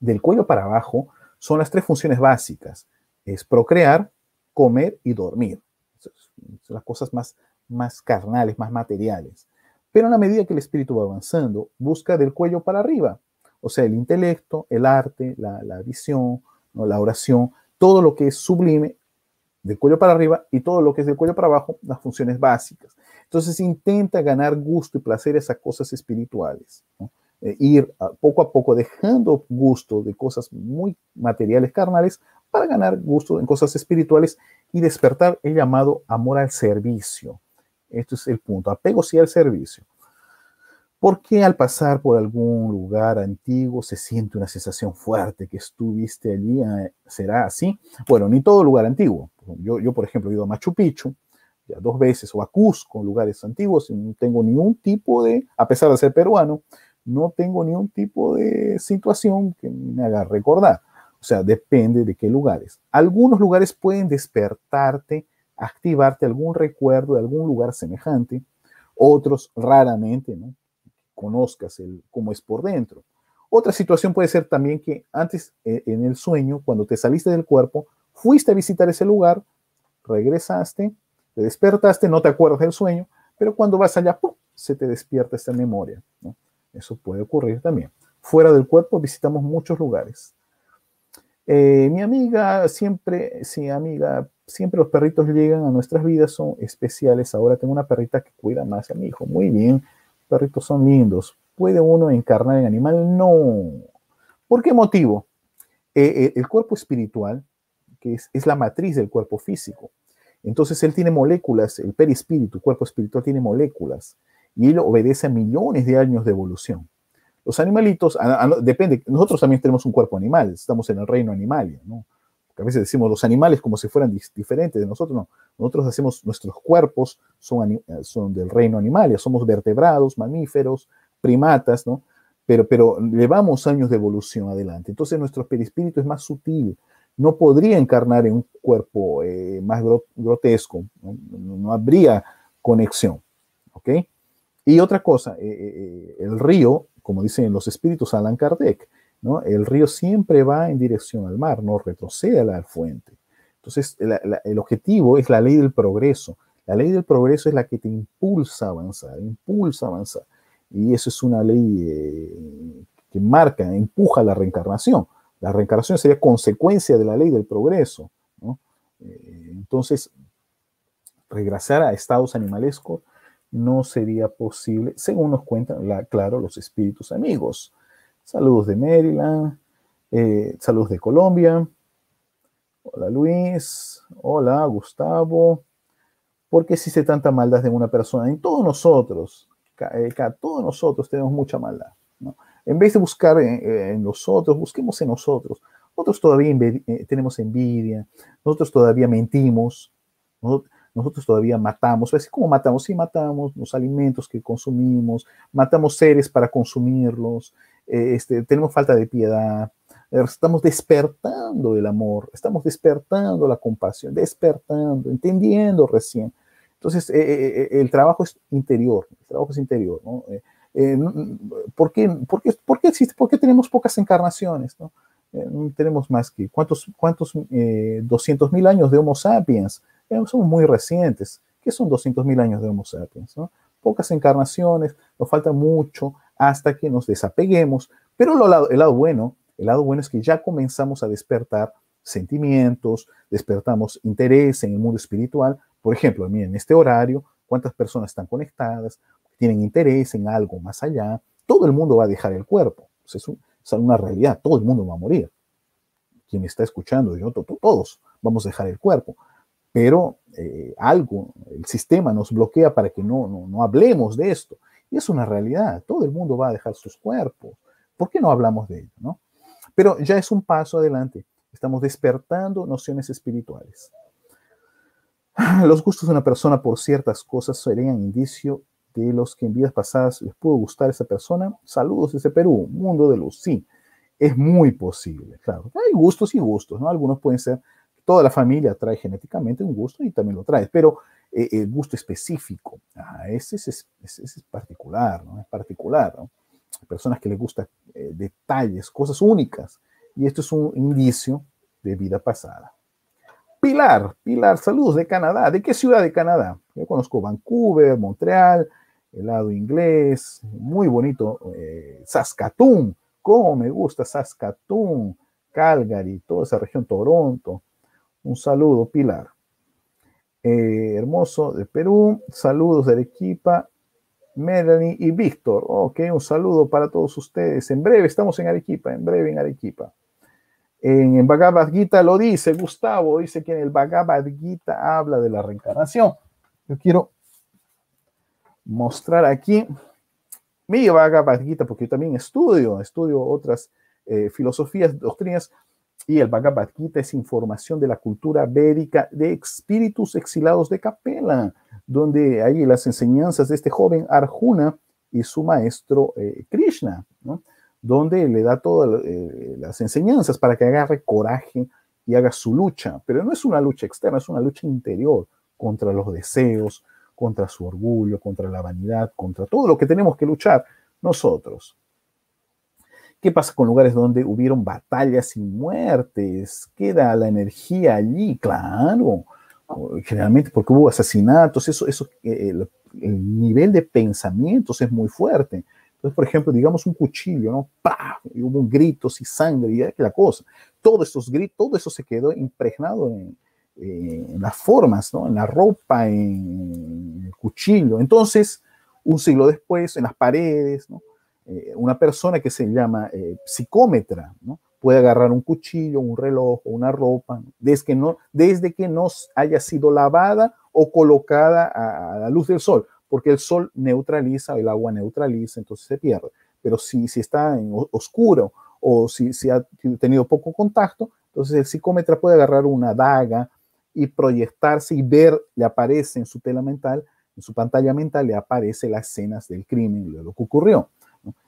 [SPEAKER 1] del cuello para abajo son las tres funciones básicas. Es procrear, comer y dormir. Son las cosas más, más carnales, más materiales. Pero a la medida que el espíritu va avanzando, busca del cuello para arriba, o sea, el intelecto, el arte, la, visión, la oración, todo lo que es sublime del cuello para arriba y todo lo que es del cuello para abajo, las funciones básicas. Entonces intenta ganar gusto y placer esas cosas espirituales. E ir ah, poco a poco dejando gusto de cosas muy materiales, carnales, para ganar gusto en cosas espirituales y despertar el llamado amor al servicio. Este es el punto. Apego sí al servicio. ¿Por qué al pasar por algún lugar antiguo se siente una sensación fuerte que estuviste allí? Ah, ¿Será así? Bueno, ni todo lugar antiguo. Yo, yo por ejemplo, he ido a Machu Picchu ya dos veces o a Cusco, lugares antiguos, y no tengo ningún tipo de, a pesar de ser peruano, no tengo ningún tipo de situación que me haga recordar. O sea, depende de qué lugares. Algunos lugares pueden despertarte activarte algún recuerdo de algún lugar semejante, otros raramente, ¿no? conozcas el, cómo es por dentro. Otra situación puede ser también que antes eh, en el sueño, cuando te saliste del cuerpo, fuiste a visitar ese lugar, regresaste, te despertaste, no te acuerdas del sueño, pero cuando vas allá, se te despierta esta memoria. Eso puede ocurrir también. Fuera del cuerpo visitamos muchos lugares. Eh, mi amiga siempre, sí, amiga, siempre los perritos llegan a nuestras vidas, son especiales. Ahora tengo una perrita que cuida más a mi hijo. Muy bien, perritos son lindos. ¿Puede uno encarnar en animal? No. ¿Por qué motivo? Eh, eh, el cuerpo espiritual, que es, la matriz del cuerpo físico, entonces él tiene moléculas, el perispíritu, el cuerpo espiritual tiene moléculas y él obedece a millones de años de evolución. Los animalitos, depende, nosotros también tenemos un cuerpo animal, estamos en el reino animal, ¿no? a veces decimos los animales como si fueran diferentes de nosotros, no. Nosotros hacemos, nuestros cuerpos son, eh, del reino animal, somos vertebrados, mamíferos, primatas, ¿no? Pero, pero llevamos años de evolución adelante. Entonces nuestro perispíritu es más sutil, no podría encarnar en un cuerpo eh, más grotesco, ¿no? habría conexión, ¿ok? Y otra cosa, eh, el río, como dicen los espíritus Alan Kardec, el río siempre va en dirección al mar, no retrocede a la fuente. Entonces, el objetivo es la ley del progreso. La ley del progreso es la que te impulsa a avanzar, impulsa a avanzar. Y eso es una ley eh, que marca, empuja la reencarnación. La reencarnación sería consecuencia de la ley del progreso. Eh, entonces, regresar a estados animalescos no sería posible, según nos cuentan, claro, los espíritus amigos. Saludos de Maryland. Eh, saludos de Colombia. Hola Luis. Hola Gustavo. ¿Por qué existe tanta maldad en una persona? En todos nosotros. Eh, todos nosotros tenemos mucha maldad. En vez de buscar eh, en, nosotros, busquemos en nosotros. Nosotros todavía tenemos envidia, nosotros todavía mentimos, nosotros, todavía matamos. ¿cómo como matamos, sí matamos los alimentos que consumimos, matamos seres para consumirlos, eh, este, tenemos falta de piedad, eh, estamos despertando el amor, estamos despertando la compasión, despertando, entendiendo recién. Entonces, eh, el trabajo es interior, el trabajo es interior, ¿por, qué, por, qué, por, qué existe, ¿Por qué tenemos pocas encarnaciones? ¿no? tenemos más que cuántos, cuántos eh, años de Homo sapiens. somos muy recientes. ¿Qué son 200.000 años de Homo sapiens? Pocas encarnaciones, nos falta mucho hasta que nos desapeguemos. Pero lo el lado bueno, el lado bueno es que ya comenzamos a despertar sentimientos, despertamos interés en el mundo espiritual. Por ejemplo, en este horario, cuántas personas están conectadas, tienen interés en algo más allá. Todo el mundo va a dejar el cuerpo. es, una realidad, todo el mundo va a morir. Quien está escuchando, yo, todos vamos a dejar el cuerpo. Pero eh, algo, el sistema nos bloquea para que no, no hablemos de esto. Y es una realidad, todo el mundo va a dejar sus cuerpos. ¿Por qué no hablamos de ello? Pero ya es un paso adelante. Estamos despertando nociones espirituales. Los gustos de una persona por ciertas cosas serían indicio de los que en vidas pasadas les pudo gustar esa persona. Saludos desde Perú, mundo de luz. Sí, es muy posible, claro. Hay gustos y gustos, ¿no? Algunos pueden ser, toda la familia trae genéticamente un gusto y también lo trae. pero eh, el gusto específico. ese, es, particular, ¿no? Es particular, ¿no? Personas que les gustan eh, detalles, cosas únicas. Y esto es un indicio de vida pasada. Pilar, Pilar, saludos de Canadá. ¿De qué ciudad de Canadá? Yo conozco Vancouver, Montreal, el lado inglés, muy bonito. Eh, Saskatoon, cómo me gusta Saskatoon, Calgary, toda esa región, Toronto. Un saludo, Pilar. Eh, hermoso de Perú, saludos de Arequipa, Melanie y Víctor. Ok, un saludo para todos ustedes. En breve, estamos en Arequipa, en breve en Arequipa. En, en Bhagavad Gita lo dice Gustavo, dice que en el Bhagavad Gita habla de la reencarnación. Yo quiero mostrar aquí mi Bhagavad Gita, porque yo también estudio, estudio otras eh, filosofías, doctrinas y el Bhagavad Gita es información de la cultura védica de espíritus exilados de Capela, donde hay las enseñanzas de este joven Arjuna y su maestro eh, Krishna, donde le da todas eh, las enseñanzas para que agarre coraje y haga su lucha. Pero no es una lucha externa, es una lucha interior contra los deseos, contra su orgullo, contra la vanidad, contra todo lo que tenemos que luchar nosotros. ¿Qué pasa con lugares donde hubieron batallas y muertes? Queda la energía allí, claro. Generalmente porque hubo asesinatos, eso, eso, eh, el, nivel de pensamientos es muy fuerte. Entonces, por ejemplo, digamos un cuchillo, ¿no? ¡Pah! Y hubo gritos y sangre y la cosa. Todos esos gritos, todo eso se quedó impregnado eh, en las formas, ¿no? En la ropa, en el cuchillo. Entonces, un siglo después, en las paredes, ¿no? Eh, una persona que se llama eh, psicómetra, puede agarrar un cuchillo, un reloj una ropa, Desde, que no, desde que no haya sido lavada o colocada a, la luz del sol, porque el sol neutraliza, el agua neutraliza, entonces se pierde. Pero si, está en oscuro o si, si ha tenido poco contacto, entonces el psicómetra puede agarrar una daga y proyectarse y ver, le aparece en su tela mental, en su pantalla mental le aparece las escenas del crimen, lo que ocurrió.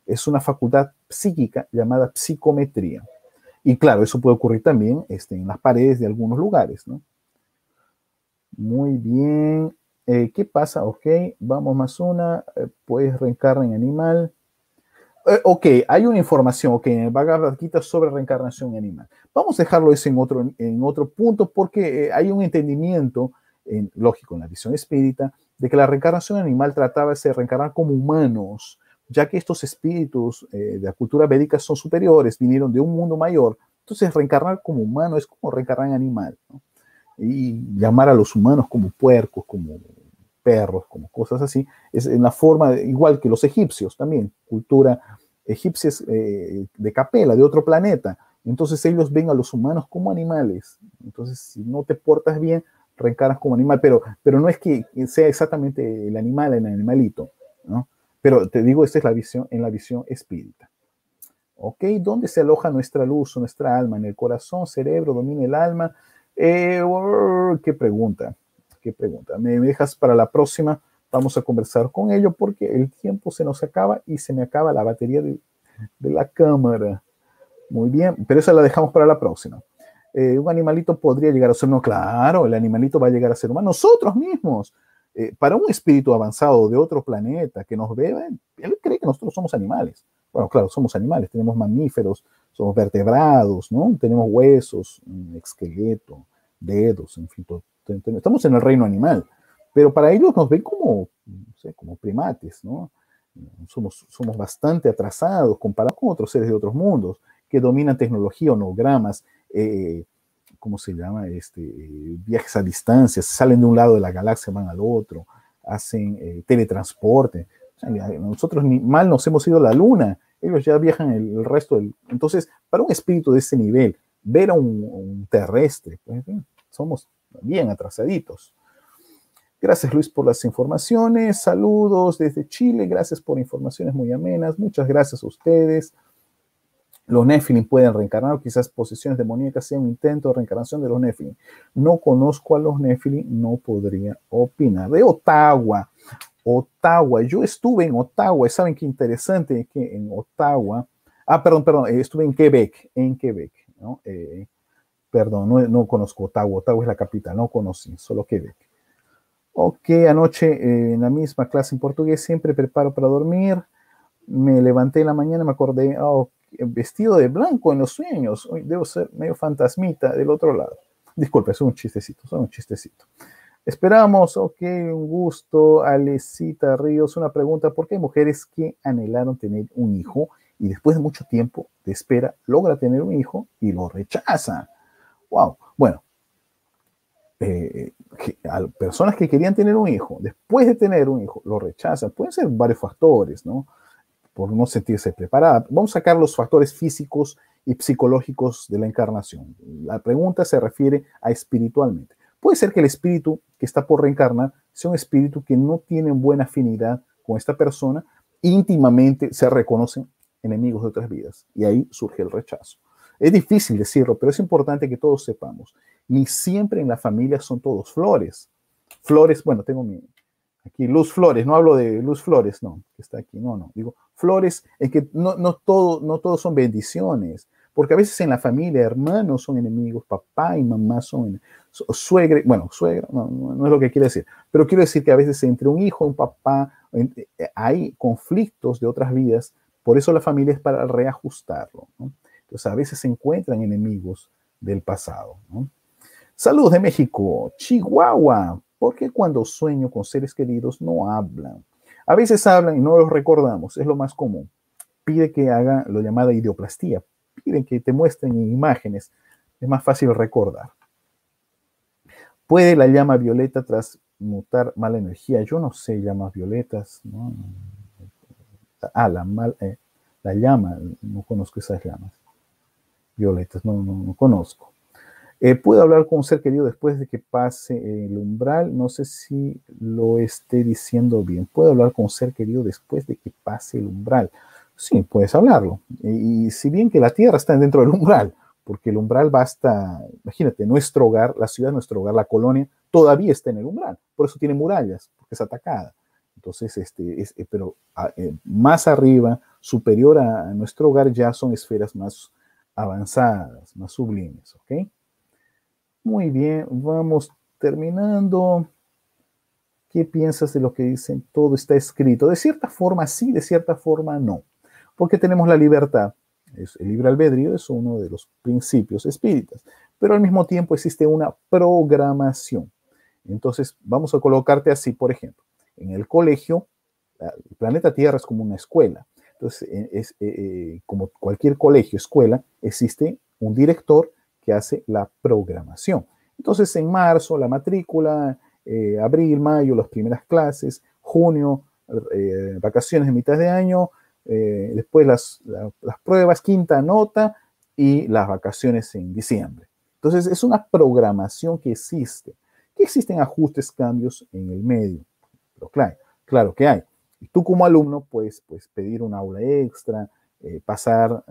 [SPEAKER 1] Es una facultad psíquica llamada psicometría. Y claro, eso puede ocurrir también este, en las paredes de algunos lugares, Muy bien. Eh, ¿Qué pasa? Ok, vamos más una. Pues puedes reencarnar en animal. Eh, ok, hay una información, ok, en el Bhagavad sobre reencarnación en animal. Vamos a dejarlo eso en otro, en otro punto porque hay un entendimiento lógico en la visión espírita de que la reencarnación animal trataba de reencarnar como humanos ya que estos espíritus eh, de la cultura védica son superiores, vinieron de un mundo mayor, entonces reencarnar como humano es como reencarnar en animal, y llamar a los humanos como puercos, como perros, como cosas así, es en la forma, igual que los egipcios también, cultura egipcia eh, de capela, de otro planeta, entonces ellos ven a los humanos como animales, entonces si no te portas bien, reencarnas como animal, pero, pero no es que sea exactamente el animal, el animalito, ¿no? Pero te digo, esta es la visión, en la visión espírita. ¿Ok? ¿Dónde se aloja nuestra luz o nuestra alma? ¿En el corazón, cerebro, domina el alma? Eh, ¿Qué pregunta? ¿Qué pregunta? ¿Me dejas para la próxima? Vamos a conversar con ello porque el tiempo se nos acaba y se me acaba la batería de, la cámara. Muy bien, pero esa la dejamos para la próxima. Eh, un animalito podría llegar a ser no, claro, el animalito va a llegar a ser humano. Nosotros mismos eh, para un espíritu avanzado de otro planeta que nos vea, él cree que nosotros somos animales. Bueno, claro, somos animales, tenemos mamíferos, somos vertebrados, ¿no? Tenemos huesos, esqueleto, dedos, en fin, estamos en el reino animal. Pero para ellos nos ven como, no sé, como primates, ¿no? Somos, somos bastante atrasados comparados con otros seres de otros mundos que dominan tecnología, onogramas, eh, ¿cómo se llama? Este, eh, viajes a distancia, salen de un lado de la galaxia, van al otro, hacen eh, teletransporte. nosotros ni mal nos hemos ido a la luna, ellos ya viajan el, resto del... Entonces, para un espíritu de ese nivel, ver a un, terrestre, pues, somos bien atrasaditos. Gracias Luis por las informaciones, saludos desde Chile, gracias por informaciones muy amenas, muchas gracias a ustedes. Los Nephilim pueden reencarnar, quizás posiciones demoníacas sea un intento de reencarnación de los Nephilim. No conozco a los Nephilim, no podría opinar. De Ottawa, Ottawa, yo estuve en Ottawa, ¿saben qué interesante? que en Ottawa, ah, perdón, perdón, eh, estuve en Quebec, en Quebec, eh, perdón, no, conozco Ottawa, Ottawa es la capital, no conocí, solo Quebec. Ok, anoche eh, en la misma clase en portugués siempre preparo para dormir, me levanté en la mañana, me acordé, ok, oh, vestido de blanco en los sueños. Debo ser medio fantasmita del otro lado. Disculpe, es un chistecito, son un chistecito. Esperamos, ok, un gusto. Alecita Ríos, una pregunta: ¿por qué hay mujeres que anhelaron tener un hijo y después de mucho tiempo de espera logra tener un hijo y lo rechaza ¡Wow! Bueno, eh, personas que querían tener un hijo, después de tener un hijo, lo rechazan. Pueden ser varios factores, ¿no? por no sentirse preparada. Vamos a sacar los factores físicos y psicológicos de la encarnación. La pregunta se refiere a espiritualmente. Puede ser que el espíritu que está por reencarnar sea un espíritu que no tiene buena afinidad con esta persona, íntimamente se reconocen enemigos de otras vidas y ahí surge el rechazo. Es difícil decirlo, pero es importante que todos sepamos. Ni siempre en la familia son todos flores. Flores, bueno, tengo mi, Aquí Luz Flores, no hablo de Luz Flores, no, que está aquí, no, no. Digo, Flores es que no, no todo, no todo son bendiciones, porque a veces en la familia hermanos son enemigos, papá y mamá son suegre, bueno, suegra, no, no, es lo que quiere decir, pero quiero decir que a veces entre un hijo, un papá, eh, hay conflictos de otras vidas, por eso la familia es para reajustarlo. ¿no? Entonces a veces se encuentran enemigos del pasado. ¿no? Salud de México, Chihuahua, porque cuando sueño con seres queridos no hablan. A veces hablan y no los recordamos, es lo más común. Pide que haga lo llamada idioplastía, piden que te muestren imágenes, es más fácil recordar. ¿Puede la llama violeta transmutar mala energía? Yo no sé llamas violetas. Ah, la, mal, eh, la llama, no conozco esas llamas violetas, no, no, no conozco. Eh, puedo hablar con un ser querido después de que pase el umbral. No sé si lo esté diciendo bien. Puedo hablar con un ser querido después de que pase el umbral. Sí, puedes hablarlo. Y, si bien que la tierra está dentro del umbral, porque el umbral va hasta, imagínate, nuestro hogar, la ciudad, nuestro hogar, la colonia, todavía está en el umbral. Por eso tiene murallas, porque es atacada. Entonces, este, eh, pero eh, más arriba, superior a nuestro hogar, ya son esferas más avanzadas, más sublimes, ¿ok? Muy bien, vamos terminando. ¿Qué piensas de lo que dicen? Todo está escrito. De cierta forma sí, de cierta forma no. Porque tenemos la libertad. el libre albedrío es uno de los principios espíritas. Pero al mismo tiempo existe una programación. Entonces, vamos a colocarte así, por ejemplo. En el colegio, el planeta Tierra es como una escuela. Entonces, e, es, e, e, como cualquier colegio, escuela, existe un director que hace la programación. Entonces, en marzo la matrícula, eh, abril, mayo las primeras clases, junio eh, vacaciones de mitad de año, eh, después las, pruebas, quinta nota y las vacaciones en diciembre. Entonces, es una programación que existe, que existen ajustes, cambios en el medio. claro, claro que hay. Y tú como alumno puedes pues, pedir un aula extra, pasar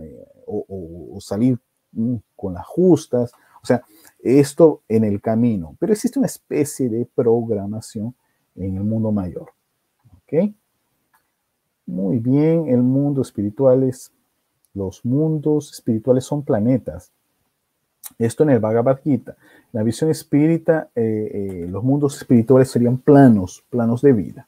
[SPEAKER 1] o, salir Mm, con las justas, o sea, esto en el camino. Pero existe una especie de programación en el mundo mayor. ¿Ok? Muy bien, el mundo espiritual es, los mundos espirituales son planetas. Esto en el Bhagavad Gita. La visión espírita, eh, eh, los mundos espirituales serían planos, planos de vida.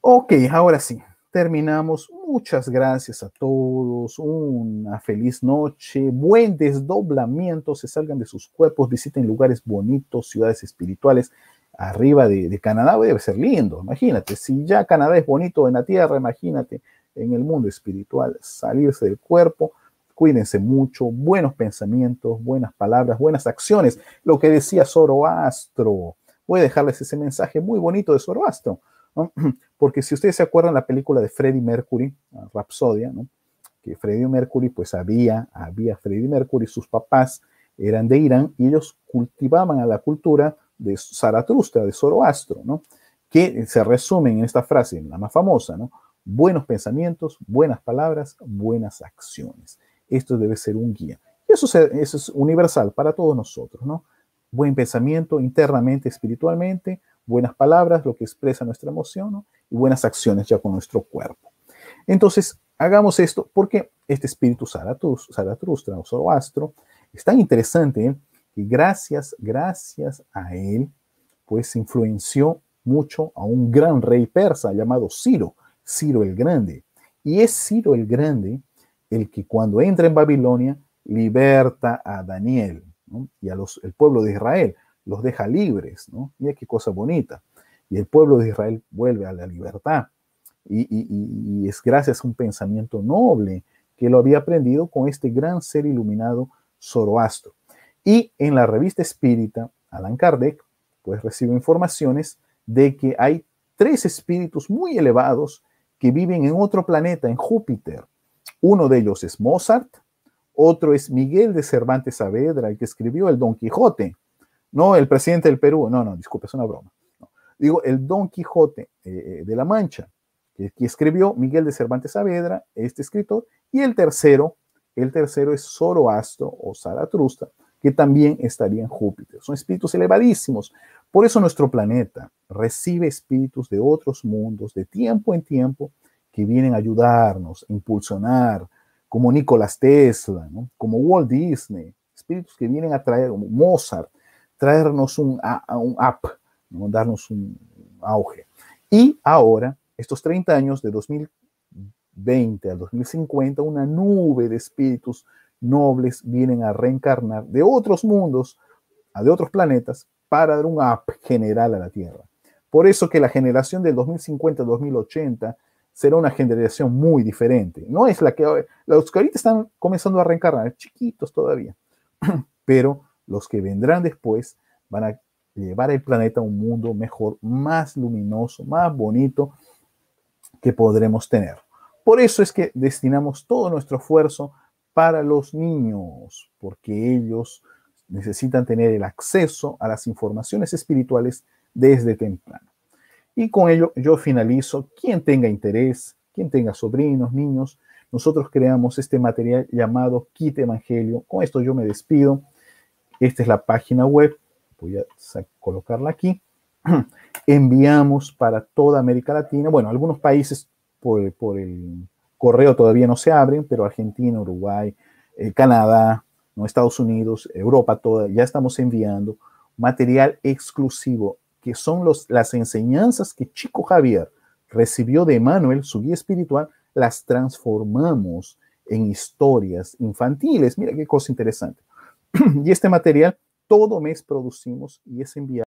[SPEAKER 1] Ok, ahora sí, terminamos. Muchas gracias a todos, una feliz noche, buen desdoblamiento, se salgan de sus cuerpos, visiten lugares bonitos, ciudades espirituales. Arriba de, Canadá debe ser lindo, imagínate, si ya Canadá es bonito en la tierra, imagínate en el mundo espiritual, salirse del cuerpo, cuídense mucho, buenos pensamientos, buenas palabras, buenas acciones, lo que decía Zoroastro. Voy a dejarles ese mensaje muy bonito de Zoroastro. Porque si ustedes se acuerdan la película de Freddie Mercury, Rapsodia, que Freddie Mercury, pues había, había Freddie Mercury, sus papás eran de Irán y ellos cultivaban a la cultura de Zaratustra, de Zoroastro, que se resumen en esta frase, la más famosa, buenos pensamientos, buenas palabras, buenas acciones. Esto debe ser un guía. Eso, es universal para todos nosotros, Buen pensamiento internamente, espiritualmente, buenas palabras, lo que expresa nuestra emoción, y buenas acciones ya con nuestro cuerpo. Entonces, hagamos esto porque este espíritu Zaratustra o Zoroastro es tan interesante y ¿eh? que gracias, gracias a él, pues influenció mucho a un gran rey persa llamado Ciro, Ciro el Grande. Y es Ciro el Grande el que cuando entra en Babilonia liberta a Daniel ¿no? y al pueblo de Israel los deja libres, ¿no? Mira qué cosa bonita. Y el pueblo de Israel vuelve a la libertad. Y, es gracias a un pensamiento noble que lo había aprendido con este gran ser iluminado Zoroastro. Y en la revista espírita, Alan Kardec, pues recibe informaciones de que hay tres espíritus muy elevados que viven en otro planeta, en Júpiter. Uno de ellos es Mozart, otro es Miguel de Cervantes Saavedra, el que escribió el Don Quijote, no el presidente del Perú, no, no, disculpe, es una broma. Digo, el Don Quijote eh, eh, de la Mancha, que, escribió Miguel de Cervantes Saavedra, este escritor, y el tercero, el tercero es Zoroastro o Zaratrusta, que también estaría en Júpiter. Son espíritus elevadísimos. Por eso nuestro planeta recibe espíritus de otros mundos de tiempo en tiempo que vienen a ayudarnos, a impulsionar, como Nicolás Tesla, como Walt Disney, espíritus que vienen a traer, como Mozart, traernos un, un up, darnos un auge. Y ahora, estos 30 años de 2020 al 2050, una nube de espíritus nobles vienen a reencarnar de otros mundos, de otros planetas, para dar un app general a la Tierra. Por eso que la generación del 2050-2080 será una generación muy diferente. No es la que los que ahorita están comenzando a reencarnar, chiquitos todavía, pero los que vendrán después van a llevar el planeta a un mundo mejor, más luminoso, más bonito que podremos tener. Por eso es que destinamos todo nuestro esfuerzo para los niños, porque ellos necesitan tener el acceso a las informaciones espirituales desde temprano. Y con ello yo finalizo. Quien tenga interés, quien tenga sobrinos, niños, nosotros creamos este material llamado Kit Evangelio. Con esto yo me despido. Esta es la página web, voy a colocarla aquí. Enviamos para toda América Latina, bueno, algunos países por, el correo todavía no se abren, pero Argentina, Uruguay, eh, Canadá, Estados Unidos, Europa ya estamos enviando material exclusivo, que son las enseñanzas que Chico Javier recibió de Manuel, su guía espiritual, las transformamos en historias infantiles. Mira qué cosa interesante. y este material todo mes producimos y es enviado